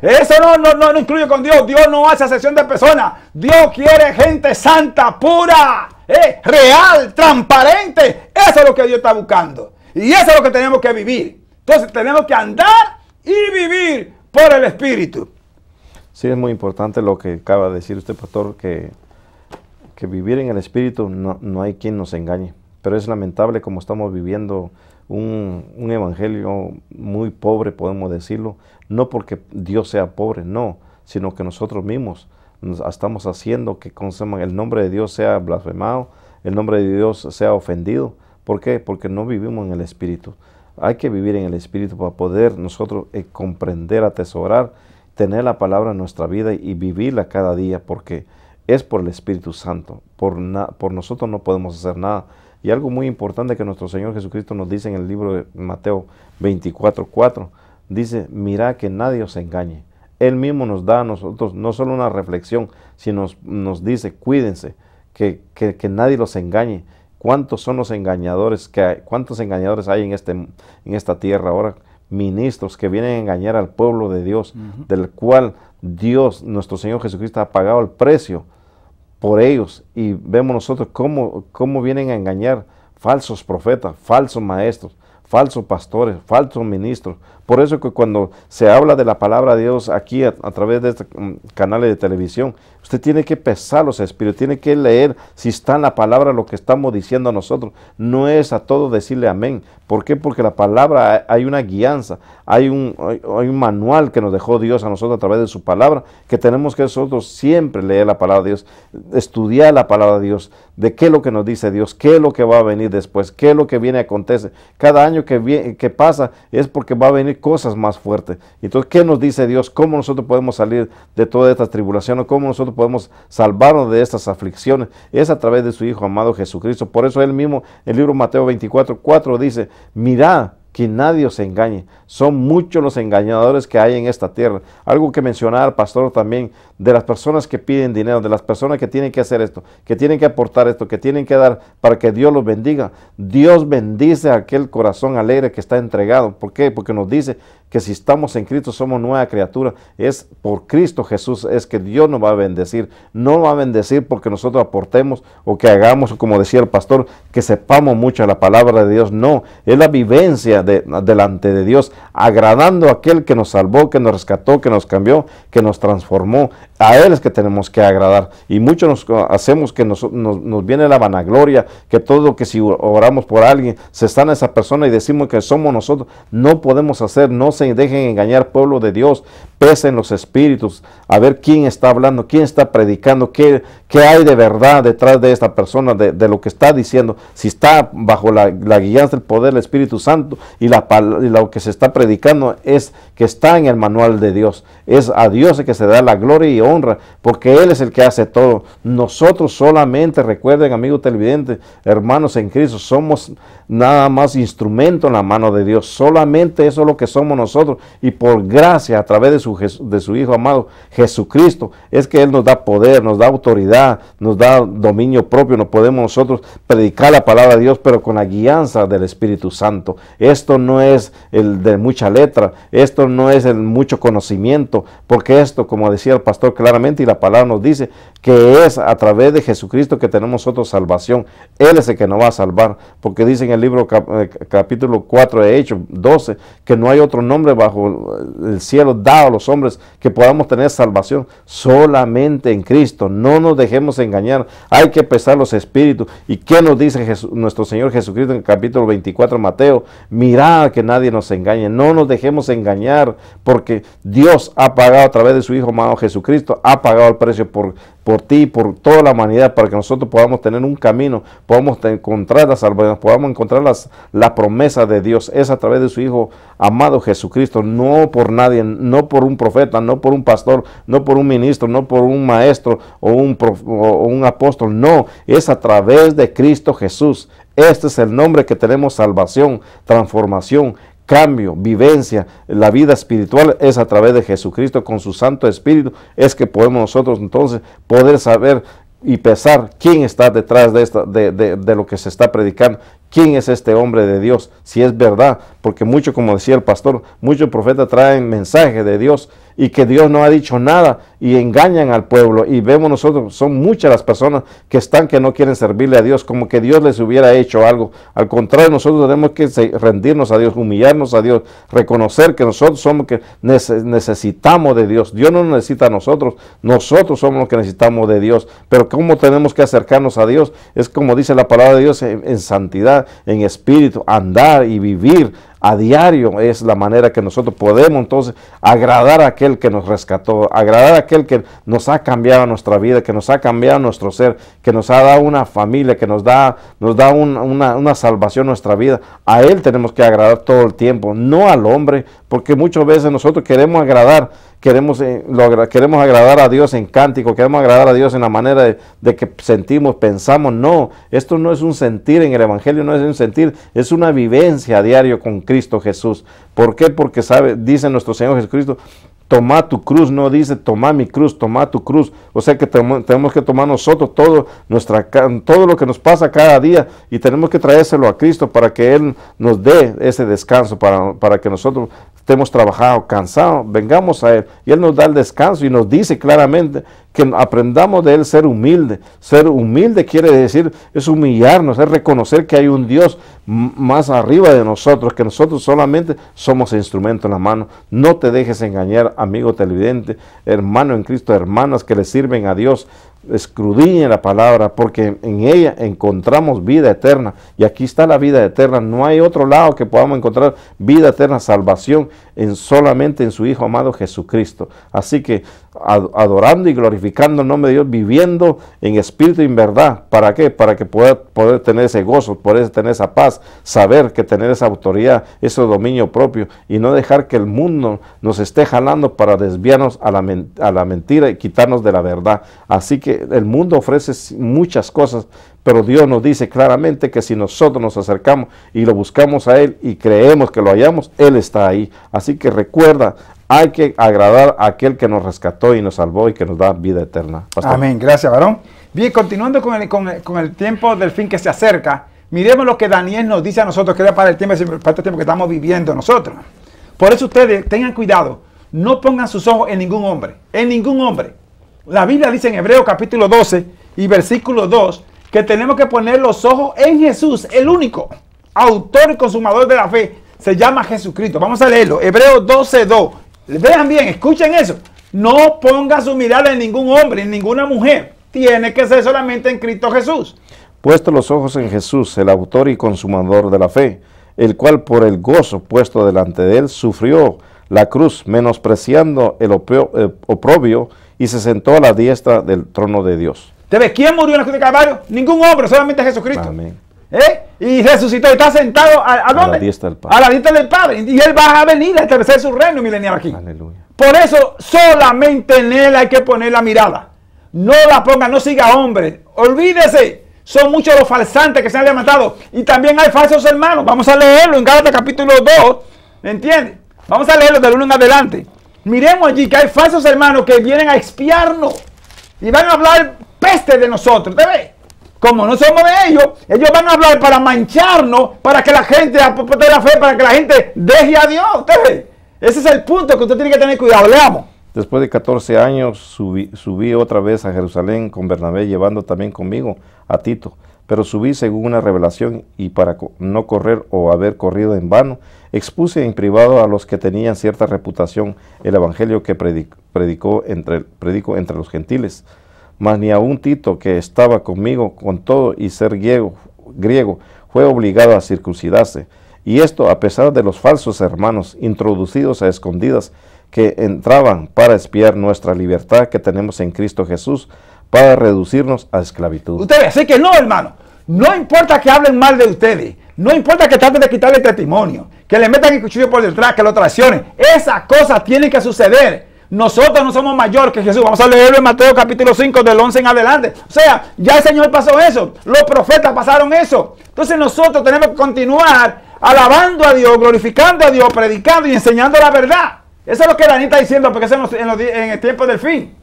eso no, no, no, incluye con Dios. Dios no hace sesión de personas. Dios quiere gente santa, pura es real, transparente. Eso es lo que Dios está buscando. Y eso es lo que tenemos que vivir. Entonces tenemos que andar y vivir por el Espíritu. Sí, es muy importante lo que acaba de decir usted, pastor, que, que vivir en el Espíritu no, hay quien nos engañe. Pero es lamentable como estamos viviendo un evangelio muy pobre, podemos decirlo. No porque Dios sea pobre, no, sino que nosotros mismos estamos haciendo que el nombre de Dios sea blasfemado, el nombre de Dios sea ofendido. ¿Por qué? Porque no vivimos en el Espíritu. Hay que vivir en el Espíritu para poder nosotros eh, comprender, atesorar, tener la palabra en nuestra vida y vivirla cada día, porque es por el Espíritu Santo. Por, nosotros no podemos hacer nada. Y algo muy importante que nuestro Señor Jesucristo nos dice en el libro de Mateo 24.4, dice, mira que nadie os engañe él mismo nos da a nosotros no solo una reflexión, sino nos, dice, cuídense, que, nadie los engañe. ¿Cuántos son los engañadores que hay? ¿Cuántos engañadores hay en, este, en esta tierra ahora? Ministros que vienen a engañar al pueblo de Dios, del cual Dios, nuestro Señor Jesucristo, ha pagado el precio por ellos. Y vemos nosotros cómo vienen a engañar falsos profetas, falsos maestros, falsos pastores, falsos ministros. Por eso que cuando se habla de la palabra de Dios aquí a, través de este mm, canales de televisión, usted tiene que pesar los espíritus, tiene que leer si está en la palabra lo que estamos diciendo a nosotros. No es a todo decirle amén. ¿Por qué? Porque la palabra hay una guianza, hay un, un manual que nos dejó Dios a nosotros a través de su palabra, que tenemos que nosotros siempre leer la palabra de Dios, estudiar la palabra de Dios, de qué es lo que nos dice Dios, qué es lo que va a venir después, qué es lo que viene a acontece, Cada año que, pasa es porque va a venir cosas más fuertes. Entonces, ¿qué nos dice Dios? ¿Cómo nosotros podemos salir de toda esta tribulación? ¿O cómo nosotros podemos salvarnos de estas aflicciones? Es a través de su Hijo amado Jesucristo. Por eso él mismo, el libro Mateo 24, 4 dice, mira que nadie os engañe. Son muchos los engañadores que hay en esta tierra. Algo que mencionaba el pastor también de las personas que piden dinero, de las personas que tienen que hacer esto, que tienen que aportar esto, que tienen que dar para que Dios los bendiga. Dios bendice aquel corazón alegre que está entregado. ¿Por qué? Porque nos dice que si estamos en Cristo somos nueva criatura. Es por Cristo Jesús es que Dios nos va a bendecir. No nos va a bendecir porque nosotros aportemos o que hagamos, como decía el pastor, que sepamos mucho la palabra de Dios. No, es la vivencia de, delante de Dios, agradando a aquel que nos salvó, que nos rescató, que nos cambió, que nos transformó. A Él es que tenemos que agradar. Y muchos nos ah, hacemos que nos, nos, viene la vanagloria, que todo lo que si oramos por alguien, se está en esa persona y decimos que somos nosotros. No podemos hacer, no se dejen engañar, pueblo de Dios. Pesen los espíritus, a ver quién está hablando, quién está predicando, qué, qué hay de verdad detrás de esta persona, de, lo que está diciendo, si está bajo la, guía del poder del Espíritu Santo y, la, lo que se está predicando es que está en el manual de Dios. Es a Dios el que se da la gloria y honra, porque Él es el que hace todo. Nosotros solamente, recuerden amigos televidentes, hermanos en Cristo, somos nada más instrumento en la mano de Dios. Solamente eso es lo que somos nosotros. Y por gracia, a través de su Hijo amado, Jesucristo, es que Él nos da poder, nos da autoridad nos da dominio propio, no podemos nosotros predicar la palabra de Dios, pero con la guianza del Espíritu Santo. Esto no es el de mucha letra, esto no es el mucho conocimiento, porque esto, como decía el pastor claramente, y la palabra nos dice, que es a través de Jesucristo que tenemos otra salvación. Él es el que nos va a salvar, porque dice en el libro eh, capítulo 4 de Hechos 12, que no hay otro nombre bajo el cielo dado a los hombres que podamos tener salvación solamente en Cristo. No nos dejemos engañar, hay que pesar los espíritus. ¿Y qué nos dice nuestro Señor Jesucristo en el capítulo 24 Mateo? Mirad que nadie nos engañe, no nos dejemos engañar, porque Dios ha pagado a través de su Hijo amado Jesucristo, ha pagado el precio por por ti por toda la humanidad, para que nosotros podamos tener un camino, podamos encontrar la salvación, podamos encontrar las, la promesa de Dios. Es a través de su Hijo amado Jesucristo, no por nadie, no por un profeta, no por un pastor, no por un ministro, no por un maestro o un, o un apóstol, no, es a través de Cristo Jesús. Este es el nombre que tenemos salvación, transformación, cambio, vivencia, la vida espiritual es a través de Jesucristo con su Santo Espíritu, es que podemos nosotros entonces poder saber y pesar quién está detrás de, de, lo que se está predicando, quién es este hombre de Dios, si es verdad, porque mucho, como decía el pastor, muchos profetas traen mensaje de Dios, y que Dios no ha dicho nada y engañan al pueblo. Y vemos nosotros, son muchas las personas que están que no quieren servirle a Dios, como que Dios les hubiera hecho algo. Al contrario, nosotros tenemos que rendirnos a Dios, humillarnos a Dios, reconocer que nosotros somos que necesitamos de Dios. Dios no nos necesita a nosotros, nosotros somos los que necesitamos de Dios. Pero cómo tenemos que acercarnos a Dios es como dice la palabra de Dios en santidad, en espíritu, andar y vivir a diario es la manera que nosotros podemos entonces agradar a aquel que nos rescató, agradar a aquel que nos ha cambiado nuestra vida, que nos ha cambiado nuestro ser, que nos ha dado una familia, que nos da, nos da una, una salvación nuestra vida. A Él tenemos que agradar todo el tiempo, no al hombre, porque muchas veces nosotros queremos agradar, queremos, eh, queremos agradar a Dios en cántico, queremos agradar a Dios en la manera de, que sentimos, pensamos. No, esto no es un sentir en el Evangelio, no es un sentir, es una vivencia a diario con Cristo Jesús. ¿Por qué? Porque sabe, dice nuestro Señor Jesucristo, toma tu cruz, no dice toma mi cruz, toma tu cruz. O sea que tenemos que tomar nosotros todo, nuestra, todo lo que nos pasa cada día y tenemos que traérselo a Cristo para que Él nos dé ese descanso, para, para que nosotros estemos trabajados, cansados, vengamos a Él. Y Él nos da el descanso y nos dice claramente que aprendamos de Él ser humilde. Ser humilde quiere decir, es humillarnos, es reconocer que hay un Dios más arriba de nosotros, que nosotros solamente somos instrumento en la mano, No te dejes engañar, amigo televidente, hermano en Cristo, hermanas que le sirven a Dios. escrudiñe la palabra, porque en ella encontramos vida eterna. Y aquí está la vida eterna. No hay otro lado que podamos encontrar vida eterna, salvación, en solamente en su Hijo amado Jesucristo. Así que adorando y glorificando el nombre de Dios, viviendo en espíritu y en verdad. ¿Para qué? Para que pueda poder tener ese gozo, poder tener esa paz, saber que tener esa autoridad, ese dominio propio y no dejar que el mundo nos esté jalando para desviarnos a la, a la mentira y quitarnos de la verdad. Así que el mundo ofrece muchas cosas, pero Dios nos dice claramente que si nosotros nos acercamos y lo buscamos a Él y creemos que lo hallamos, Él está ahí. Así que recuerda, hay que agradar a aquel que nos rescató y nos salvó y que nos da vida eterna. Amén, gracias, varón. Bien, continuando con el, tiempo del fin que se acerca, miremos lo que Daniel nos dice a nosotros, que era para el tiempo, para este tiempo que estamos viviendo nosotros. Por eso ustedes tengan cuidado, no pongan sus ojos en ningún hombre, en ningún hombre. La Biblia dice en Hebreo capítulo 12 y versículo 2 que tenemos que poner los ojos en Jesús, el único autor y consumador de la fe. Se llama Jesucristo. Vamos a leerlo. Hebreo 12, 2. Vean bien, escuchen eso. No ponga su mirada en ningún hombre, en ninguna mujer. Tiene que ser solamente en Cristo Jesús. Puesto los ojos en Jesús, el autor y consumador de la fe, el cual por el gozo puesto delante de él sufrió la cruz, menospreciando el eh, oprobio, y se sentó a la diestra del trono de Dios. ¿Te ves quién murió en la cruz de Calvario? Ningún hombre, solamente Jesucristo. Amén. ¿Eh? Y resucitó y está sentado a, A la diestra del Padre. Y Él va a venir a establecer su reino milenial aquí. Por eso solamente en Él hay que poner la mirada. No la ponga, no siga hombre. Olvídese. Son muchos los falsantes que se han levantado. Y también hay falsos hermanos. Vamos a leerlo en Gálatas capítulo 2. ¿Me Vamos a leerlo del uno en adelante. Miremos allí que hay falsos hermanos que vienen a expiarnos. Y van a hablar peste de nosotros. ¿Te ves? como no somos de ellos, ellos van a hablar para mancharnos, para que la gente de la fe, para que la gente deje a Dios. Ese es el punto que usted tiene que tener cuidado. Leamos. Después de 14 años subí, otra vez a Jerusalén con Bernabé, llevando también conmigo a Tito. Pero subí según una revelación y para no correr o haber corrido en vano, expuse en privado a los que tenían cierta reputación el evangelio que predicó entre los gentiles mas ni un Tito, que estaba conmigo con todo y ser griego, griego, fue obligado a circuncidarse. Y esto a pesar de los falsos hermanos introducidos a escondidas que entraban para espiar nuestra libertad que tenemos en Cristo Jesús para reducirnos a esclavitud. Ustedes, así que no, hermano, no importa que hablen mal de ustedes, no importa que traten de quitarle testimonio, que le metan el cuchillo por detrás, que lo traicionen, esa cosa tiene que suceder. Nosotros no somos mayor que Jesús. Vamos a leerlo en Mateo capítulo 5 del 11 en adelante. O sea, ya el Señor pasó eso. Los profetas pasaron eso. Entonces nosotros tenemos que continuar alabando a Dios, glorificando a Dios, predicando y enseñando la verdad. Eso es lo que Daniel está diciendo porque eso en, el tiempo del fin.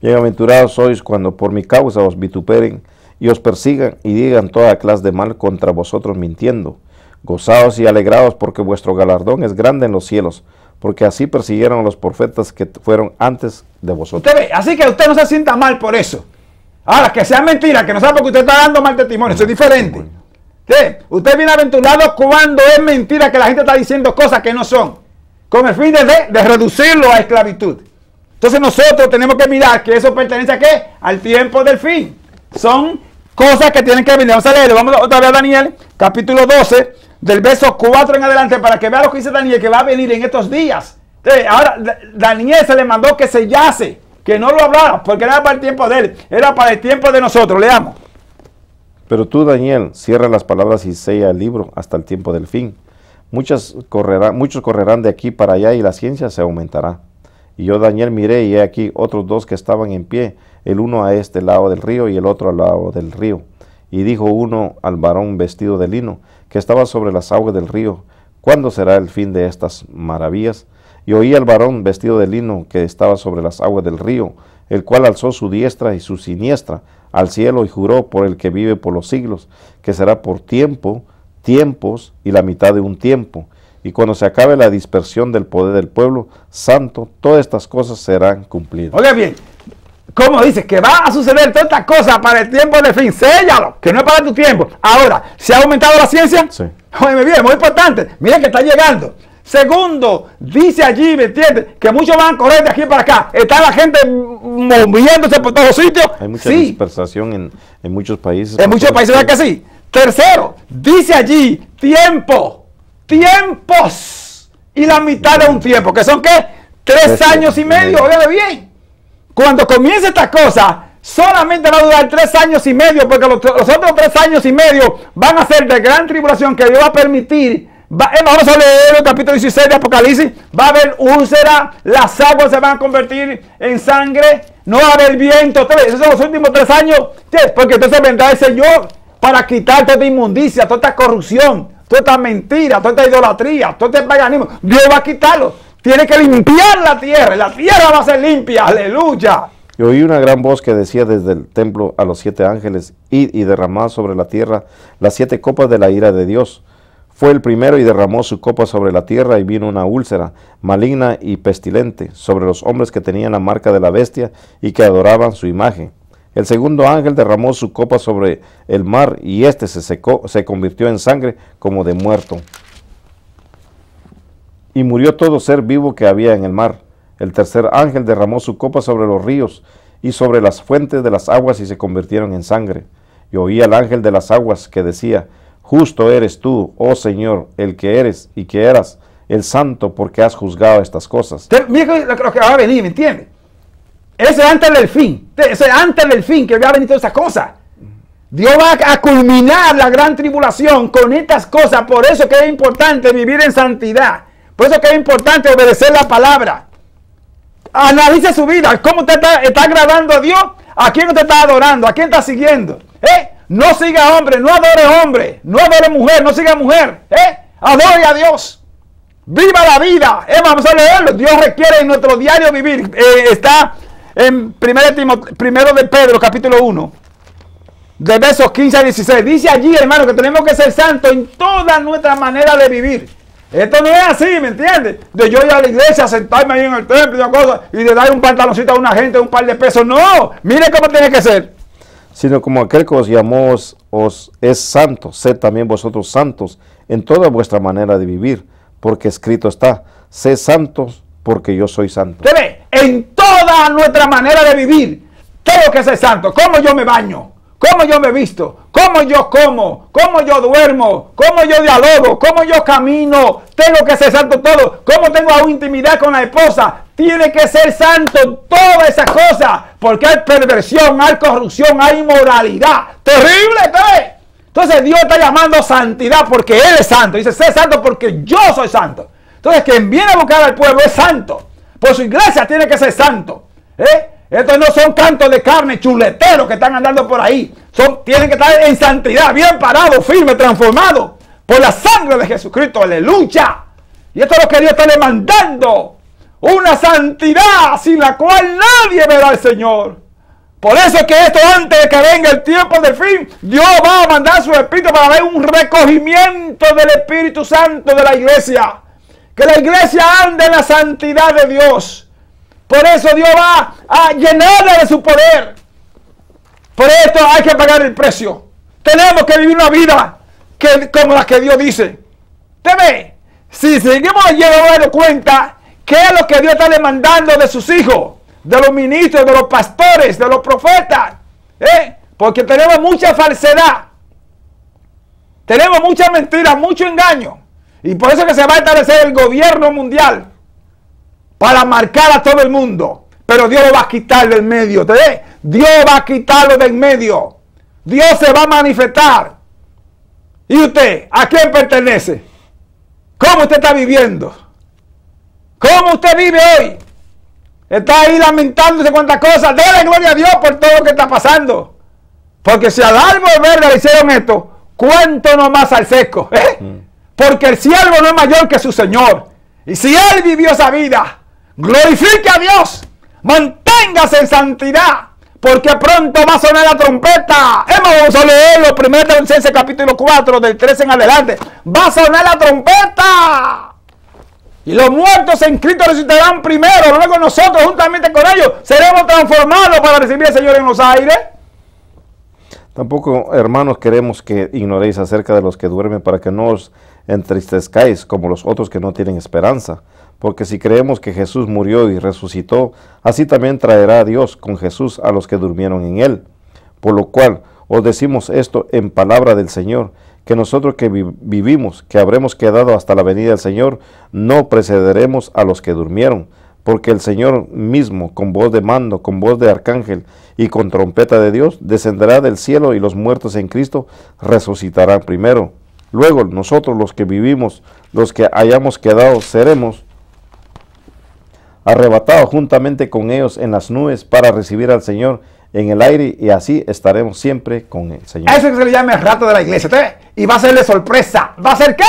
Bienaventurados sois cuando por mi causa os vituperen y os persigan y digan toda clase de mal contra vosotros mintiendo. gozados y alegrados porque vuestro galardón es grande en los cielos porque así persiguieron a los profetas que fueron antes de vosotros. Usted ve, así que usted no se sienta mal por eso. Ahora, que sea mentira, que no sea porque usted está dando mal testimonio, eso es diferente. ¿Qué? Usted viene aventurado cuando es mentira que la gente está diciendo cosas que no son, con el fin de, reducirlo a esclavitud. Entonces nosotros tenemos que mirar que eso pertenece a qué? Al tiempo del fin. Son cosas que tienen que venir. Vamos a leerlo. vamos otra vez a Daniel, capítulo 12 del verso 4 en adelante, para que vea lo que dice Daniel, que va a venir en estos días. ahora Daniel se le mandó que se sellase, que no lo hablara, porque era para el tiempo de él, era para el tiempo de nosotros. Leamos. Pero tú, Daniel, cierra las palabras y sella el libro hasta el tiempo del fin. Muchas correrán, muchos correrán de aquí para allá y la ciencia se aumentará. Y yo, Daniel, miré y he aquí otros dos que estaban en pie, el uno a este lado del río y el otro al lado del río. Y dijo uno al varón vestido de lino, que estaba sobre las aguas del río, ¿cuándo será el fin de estas maravillas? Y oí al varón vestido de lino que estaba sobre las aguas del río, el cual alzó su diestra y su siniestra al cielo y juró por el que vive por los siglos, que será por tiempo, tiempos y la mitad de un tiempo. Y cuando se acabe la dispersión del poder del pueblo santo, todas estas cosas serán cumplidas. Oiga bien, ¿Cómo dices que va a suceder tantas cosas cosa para el tiempo de fin? Séllalo, que no es para tu tiempo. Ahora, ¿se ha aumentado la ciencia? Sí. me bien, muy importante. Mira que está llegando. Segundo, dice allí, ¿me entiendes? Que muchos van a correr de aquí para acá. Está la gente moviéndose por todos sitios. Hay mucha dispersación en, muchos países. En muchos países, ¿verdad que sí? Tercero, dice allí, tiempo, tiempos y la mitad de un tiempo, que son qué? Tres, años y medio, óyeme bien. Cuando comience esta cosa, solamente va a durar tres años y medio, porque los, otros tres años y medio van a ser de gran tribulación que Dios va a permitir. vamos a leer el capítulo 16 de Apocalipsis. Va a haber úlcera, las aguas se van a convertir en sangre, no va a haber viento. Esos son los últimos tres años, porque entonces vendrá el Señor para quitar toda inmundicia, toda esta corrupción, toda esta mentira, toda esta idolatría, todo este paganismo. Dios va a quitarlo. Tiene que limpiar la tierra. La tierra va a ser limpia. Aleluya. Y oí una gran voz que decía desde el templo a los siete ángeles, id y derramad sobre la tierra las siete copas de la ira de Dios. Fue el primero y derramó su copa sobre la tierra y vino una úlcera maligna y pestilente sobre los hombres que tenían la marca de la bestia y que adoraban su imagen. El segundo ángel derramó su copa sobre el mar y éste se secó, se convirtió en sangre como de muerto y murió todo ser vivo que había en el mar. El tercer ángel derramó su copa sobre los ríos y sobre las fuentes de las aguas y se convirtieron en sangre. Y oí al ángel de las aguas que decía, Justo eres tú, oh Señor, el que eres y que eras, el santo, porque has juzgado estas cosas. Mira lo que va a venir, ¿me entiendes? Ese antes del fin, ese antes del fin que va venido venir todas cosas. Dios va a culminar la gran tribulación con estas cosas. Por eso que es importante vivir en santidad. Por eso que es importante obedecer la palabra. Analice su vida. ¿Cómo usted está, agradando a Dios? ¿A quién usted está adorando? ¿A quién está siguiendo? ¿Eh? No siga hombre, no adore hombre, no adore mujer, no siga mujer. ¿eh? Adore a Dios. Viva la vida. Vamos a leerlo. Dios requiere en nuestro diario vivir. Eh, está en 1 primero de Pedro, capítulo 1, de versos 15 a 16. Dice allí, hermano, que tenemos que ser santos en toda nuestra manera de vivir. Esto no es así, ¿me entiendes? De yo ir a la iglesia, sentarme ahí en el templo y de dar un pantaloncito a una gente, un par de pesos. No, mire cómo tiene que ser. Sino como aquel que os llamó os, es santo, sé también vosotros santos en toda vuestra manera de vivir, porque escrito está, sé santos porque yo soy santo. ¿Te ve? En toda nuestra manera de vivir, todo que ser santo. ¿Cómo yo me baño? cómo yo me visto, cómo yo como, cómo yo duermo, cómo yo dialogo, cómo yo camino. Tengo que ser santo todo. ¿Cómo tengo intimidad con la esposa? Tiene que ser santo todas esas cosas. Porque hay perversión, hay corrupción, hay inmoralidad. Terrible, ¿eh? Entonces Dios está llamando santidad porque Él es santo. Dice, sé santo porque yo soy santo. Entonces quien viene a buscar al pueblo es santo. Por su iglesia tiene que ser santo. ¿eh? Estos no son cantos de carne, chuleteros que están andando por ahí. Son, tienen que estar en santidad, bien parados, firmes, transformados por la sangre de Jesucristo. Aleluya. Y esto es lo que Dios está demandando. Una santidad sin la cual nadie verá al Señor. Por eso es que esto antes de que venga el tiempo del fin, Dios va a mandar su Espíritu para ver un recogimiento del Espíritu Santo de la iglesia. Que la iglesia ande en la santidad de Dios. Por eso Dios va a llenarla de su poder. Por esto hay que pagar el precio. Tenemos que vivir una vida que, como la que Dios dice. ¿Te ve? Si seguimos dar cuenta qué es lo que Dios está demandando de sus hijos, de los ministros, de los pastores, de los profetas. ¿eh? Porque tenemos mucha falsedad. Tenemos mucha mentira, mucho engaño. Y por eso que se va a establecer el gobierno mundial para marcar a todo el mundo. Pero Dios lo va a quitar del medio. ¿te Dios va a quitarlo del medio. Dios se va a manifestar. ¿Y usted a quién pertenece? ¿Cómo usted está viviendo? ¿Cómo usted vive hoy? Está ahí lamentándose cuántas cosas. Dele gloria a Dios por todo lo que está pasando. Porque si al árbol verde le hicieron esto, cuánto más al seco. ¿Eh? Mm. Porque el siervo no es mayor que su Señor. Y si él vivió esa vida, Glorifique a Dios. Manténgase en santidad. Porque pronto va a sonar la trompeta. hemos vamos a leerlo. Primero capítulo 4, del 13 en adelante. Va a sonar la trompeta. Y los muertos en Cristo resucitarán primero. Luego nosotros, juntamente con ellos, seremos transformados para recibir al Señor en los aires. Tampoco, hermanos, queremos que ignoréis acerca de los que duermen para que no os entristezcáis como los otros que no tienen esperanza. Porque si creemos que Jesús murió y resucitó, así también traerá a Dios con Jesús a los que durmieron en él. Por lo cual os decimos esto en palabra del Señor, que nosotros que vivimos, que habremos quedado hasta la venida del Señor, no precederemos a los que durmieron, porque el Señor mismo, con voz de mando, con voz de arcángel y con trompeta de Dios descenderá del cielo y los muertos en Cristo resucitarán primero. Luego nosotros los que vivimos, los que hayamos quedado, seremos arrebatados juntamente con ellos en las nubes para recibir al Señor en el aire y así estaremos siempre con el Señor. Eso que se le llama el rato de la iglesia. Y va a ser de sorpresa. ¿Va a ser qué?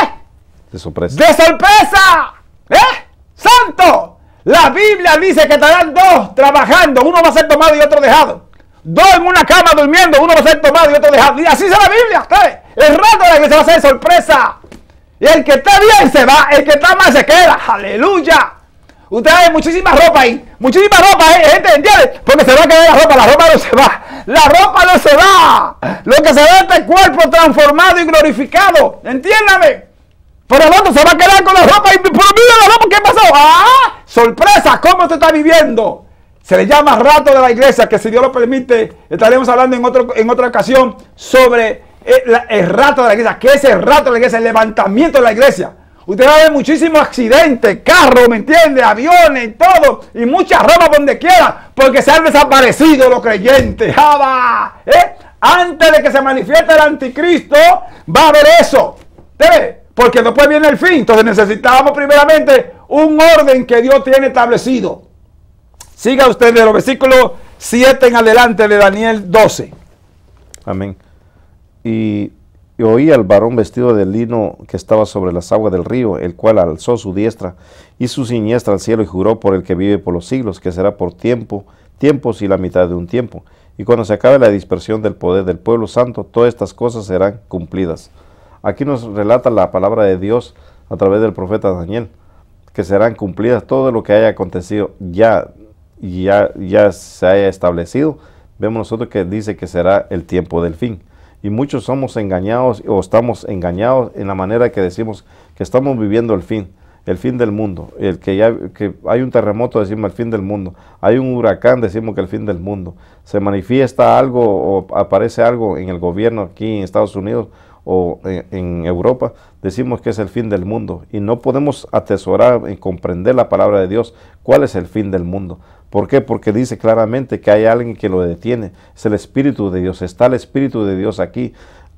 De sorpresa. ¡De sorpresa! ¿Eh? ¡Santo! La Biblia dice que estarán dos trabajando, uno va a ser tomado y otro dejado. Dos en una cama durmiendo, uno va a ser tomado y otro dejado. así es la Biblia. El rato de la se va a hacer sorpresa. Y el que está bien se va, el que está mal se queda. Aleluya. Ustedes hay muchísima ropa ahí. Muchísima ropa ahí, eh, gente, ¿entiende? Porque se va a quedar la ropa, la ropa no se va. La ropa no se va. Lo que se ve es este cuerpo transformado y glorificado. Entiéndame. Pero el rato se va a quedar con la ropa y por mira la ropa, ¿qué pasó? ¡Ah! ¡Sorpresa! ¿Cómo se está viviendo? Se le llama rato de la iglesia, que si Dios lo permite, estaremos hablando en, otro, en otra ocasión sobre eh, el, rato de la iglesia. ¿Qué es el rato de la iglesia? El levantamiento de la iglesia. Usted va a ver muchísimos accidentes, carros, ¿me entiende? Aviones y todo. Y muchas ropa donde quiera. Porque se han desaparecido los creyentes. ¡Jaba! ¡Ah, ¿Eh? Antes de que se manifieste el anticristo, va a haber eso. Usted ve? porque después viene el fin. Entonces necesitábamos primeramente un orden que Dios tiene establecido. Siga usted de los versículos 7 en adelante de Daniel 12. Amén. Y, y oí al varón vestido de lino que estaba sobre las aguas del río, el cual alzó su diestra y su siniestra al cielo y juró por el que vive por los siglos, que será por tiempo, tiempos y la mitad de un tiempo. Y cuando se acabe la dispersión del poder del pueblo santo, todas estas cosas serán cumplidas. Aquí nos relata la palabra de Dios a través del profeta Daniel, que serán cumplidas todo lo que haya acontecido ya, ya, ya se haya establecido. Vemos nosotros que dice que será el tiempo del fin. Y muchos somos engañados o estamos engañados en la manera que decimos que estamos viviendo el fin el fin del mundo, el que ya que hay un terremoto decimos el fin del mundo, hay un huracán decimos que el fin del mundo, se manifiesta algo o aparece algo en el gobierno aquí en Estados Unidos, o eh, en Europa, decimos que es el fin del mundo y no podemos atesorar y comprender la palabra de Dios cuál es el fin del mundo. ¿Por qué? Porque dice claramente que hay alguien que lo detiene, es el Espíritu de Dios, está el Espíritu de Dios aquí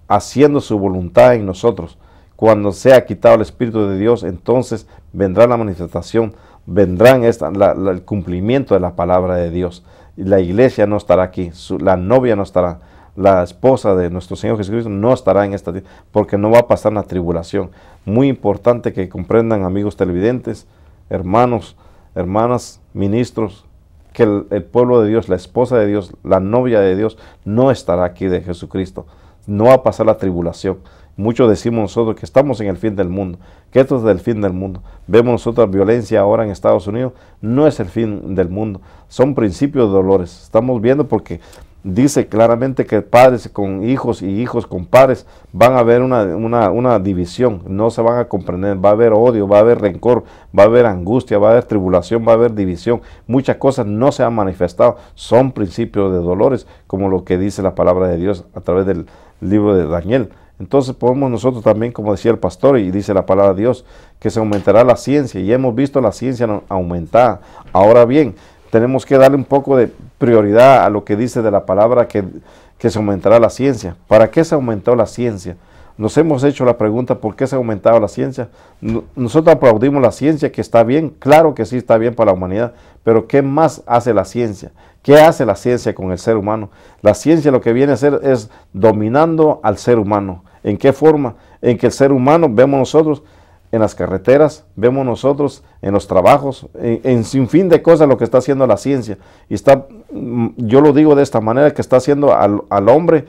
haciendo su voluntad en nosotros. Cuando sea quitado el Espíritu de Dios, entonces vendrá la manifestación, vendrá esta, el cumplimiento de la palabra de Dios. La iglesia no estará aquí, la novia no estará la esposa de nuestro Señor Jesucristo no estará en esta tierra, porque no va a pasar la tribulación. Muy importante que comprendan, amigos televidentes, hermanos, hermanas, ministros, que el, pueblo de Dios, la esposa de Dios, la novia de Dios, no estará aquí de Jesucristo. No va a pasar la tribulación. Muchos decimos nosotros que estamos en el fin del mundo, que esto es del fin del mundo. Vemos nosotros violencia ahora en Estados Unidos, no es el fin del mundo, son principios de dolores. Estamos viendo porque dice claramente que padres con hijos y hijos con padres van a haber una, una, división, no se van a comprender, va a haber odio, va a haber rencor, va a haber angustia, va a haber tribulación, va a haber división, muchas cosas no se han manifestado, son principios de dolores, como lo que dice la palabra de Dios a través del libro de Daniel. Entonces podemos nosotros también, como decía el pastor y dice la palabra de Dios, que se aumentará la ciencia y hemos visto la ciencia aumentada. Ahora bien, tenemos que darle un poco de prioridad a lo que dice de la palabra que, se aumentará la ciencia. ¿Para qué se aumentó la ciencia? Nos hemos hecho la pregunta, ¿por qué se ha aumentado la ciencia? Nosotros aplaudimos la ciencia, que está bien, claro que sí está bien para la humanidad, pero ¿qué más hace la ciencia? ¿Qué hace la ciencia con el ser humano? La ciencia lo que viene a hacer es dominando al ser humano. ¿En qué forma? En que el ser humano, vemos nosotros, en las carreteras, vemos nosotros en los trabajos, en, sin fin de cosas lo que está haciendo la ciencia. Y está, mm, yo lo digo de esta manera, que está haciendo al, hombre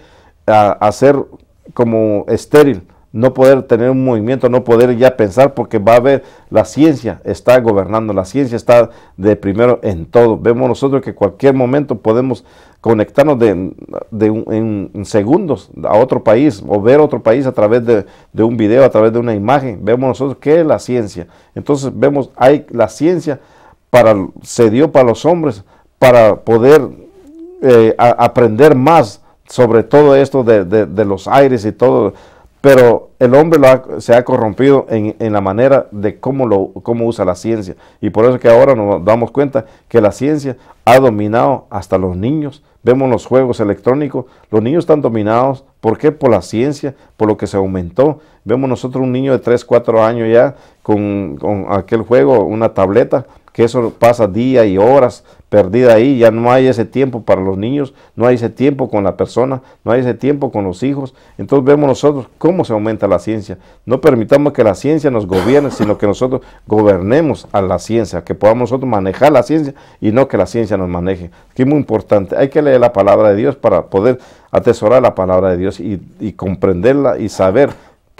a, a, ser como estéril, no poder tener un movimiento, no poder ya pensar, porque va a haber, la ciencia está gobernando, la ciencia está de primero en todo. Vemos nosotros que cualquier momento podemos conectarnos de, en segundos a otro país o ver otro país a través de, un video, a través de una imagen. Vemos nosotros qué es la ciencia. Entonces vemos, hay la ciencia para, se dio para los hombres para poder eh, aprender más sobre todo esto de, los aires y todo. Pero el hombre lo se ha corrompido en, la manera de cómo, lo, cómo usa la ciencia. Y por eso que ahora nos damos cuenta que la ciencia ha dominado hasta los niños, vemos los juegos electrónicos, los niños están dominados, ¿por qué? Por la ciencia, por lo que se aumentó. Vemos nosotros un niño de 3, 4 años ya con, con aquel juego, una tableta, que eso pasa día y horas perdida ahí, ya no hay ese tiempo para los niños, no hay ese tiempo con la persona, no hay ese tiempo con los hijos. Entonces vemos nosotros cómo se aumenta la ciencia. No permitamos que la ciencia nos gobierne, sino que nosotros gobernemos a la ciencia, que podamos nosotros manejar la ciencia y no que la ciencia nos maneje. Que es muy importante, hay que leer la palabra de Dios para poder atesorar la palabra de Dios y, y comprenderla y saber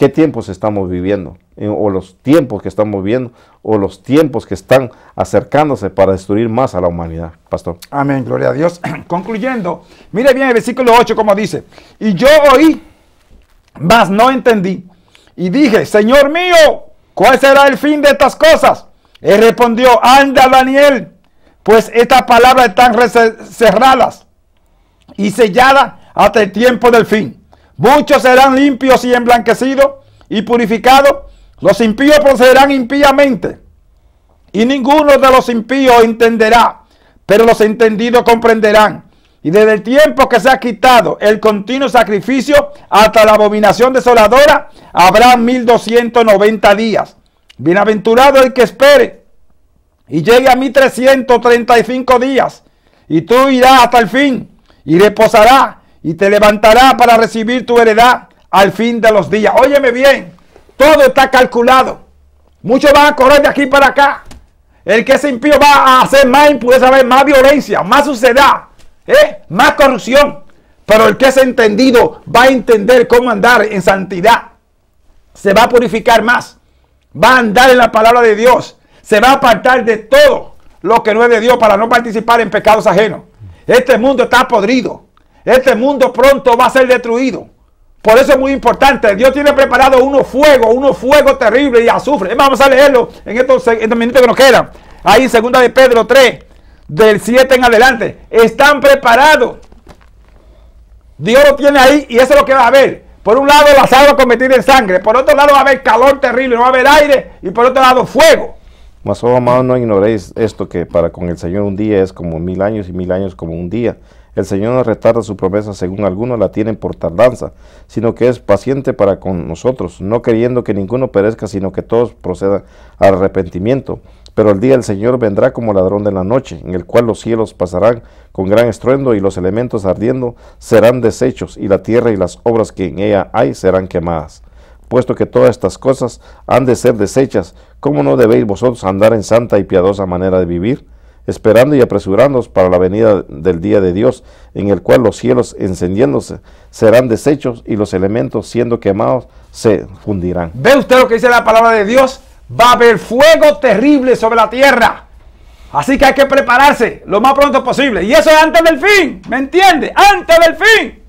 qué tiempos estamos viviendo, eh, o los tiempos que estamos viviendo, o los tiempos que están acercándose para destruir más a la humanidad, pastor. Amén, gloria a Dios. Concluyendo, mire bien el versículo 8 como dice, y yo oí, mas no entendí, y dije, Señor mío, ¿cuál será el fin de estas cosas? Y respondió, anda Daniel, pues estas palabras están cerradas y selladas hasta el tiempo del fin. Muchos serán limpios y emblanquecidos y purificados. Los impíos procederán impíamente. Y ninguno de los impíos entenderá, pero los entendidos comprenderán. Y desde el tiempo que se ha quitado el continuo sacrificio hasta la abominación desoladora, habrá 1290 días. Bienaventurado el que espere y llegue a mí 335 días. Y tú irás hasta el fin y reposará y te levantará para recibir tu heredad al fin de los días. Óyeme bien, todo está calculado. Muchos van a correr de aquí para acá. El que es impío va a hacer más impureza, más violencia, más suciedad, ¿eh? más corrupción. Pero el que es entendido va a entender cómo andar en santidad. Se va a purificar más. Va a andar en la palabra de Dios. Se va a apartar de todo lo que no es de Dios para no participar en pecados ajenos. Este mundo está podrido. Este mundo pronto va a ser destruido. Por eso es muy importante. Dios tiene preparado unos fuego, unos fuego terribles y azufre. Vamos a leerlo en estos, minutos que nos quedan. Ahí, segunda de Pedro 3, del 7 en adelante. Están preparados. Dios lo tiene ahí y eso es lo que va a haber. Por un lado, las aguas convertidas en sangre. Por otro lado, va a haber calor terrible, no va a haber aire. Y por otro lado, fuego. Mas, o oh, amados, no ignoréis esto que para con el Señor un día es como mil años y mil años como un día. El Señor no retarda su promesa según algunos la tienen por tardanza, sino que es paciente para con nosotros, no queriendo que ninguno perezca, sino que todos procedan al arrepentimiento. Pero el día del Señor vendrá como ladrón de la noche, en el cual los cielos pasarán con gran estruendo y los elementos ardiendo serán deshechos, y la tierra y las obras que en ella hay serán quemadas. Puesto que todas estas cosas han de ser deshechas, ¿cómo no debéis vosotros andar en santa y piadosa manera de vivir? esperando y apresurándonos para la venida del día de Dios, en el cual los cielos encendiéndose serán deshechos y los elementos siendo quemados se fundirán. ¿Ve usted lo que dice la palabra de Dios? Va a haber fuego terrible sobre la tierra. Así que hay que prepararse lo más pronto posible. Y eso es antes del fin, ¿me entiende? Antes del fin.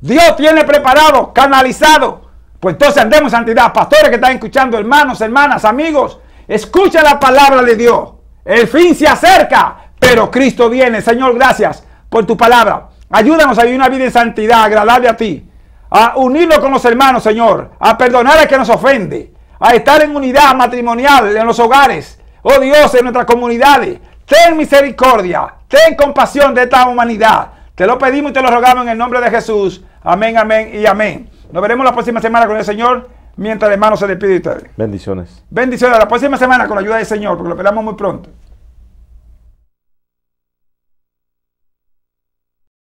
Dios tiene preparado, canalizado. Pues entonces andemos en santidad. Pastores que están escuchando, hermanos, hermanas, amigos, escucha la palabra de Dios. El fin se acerca, pero Cristo viene. Señor, gracias por tu palabra. Ayúdanos a vivir una vida en santidad, agradable a ti. A unirnos con los hermanos, Señor. A perdonar a que nos ofende. A estar en unidad matrimonial en los hogares. Oh Dios, en nuestras comunidades. Ten misericordia. Ten compasión de esta humanidad. Te lo pedimos y te lo rogamos en el nombre de Jesús. Amén, amén y amén. Nos veremos la próxima semana con el Señor. Mientras hermano se despide de ustedes. Bendiciones. Bendiciones. La próxima semana con la ayuda del Señor, porque lo esperamos muy pronto.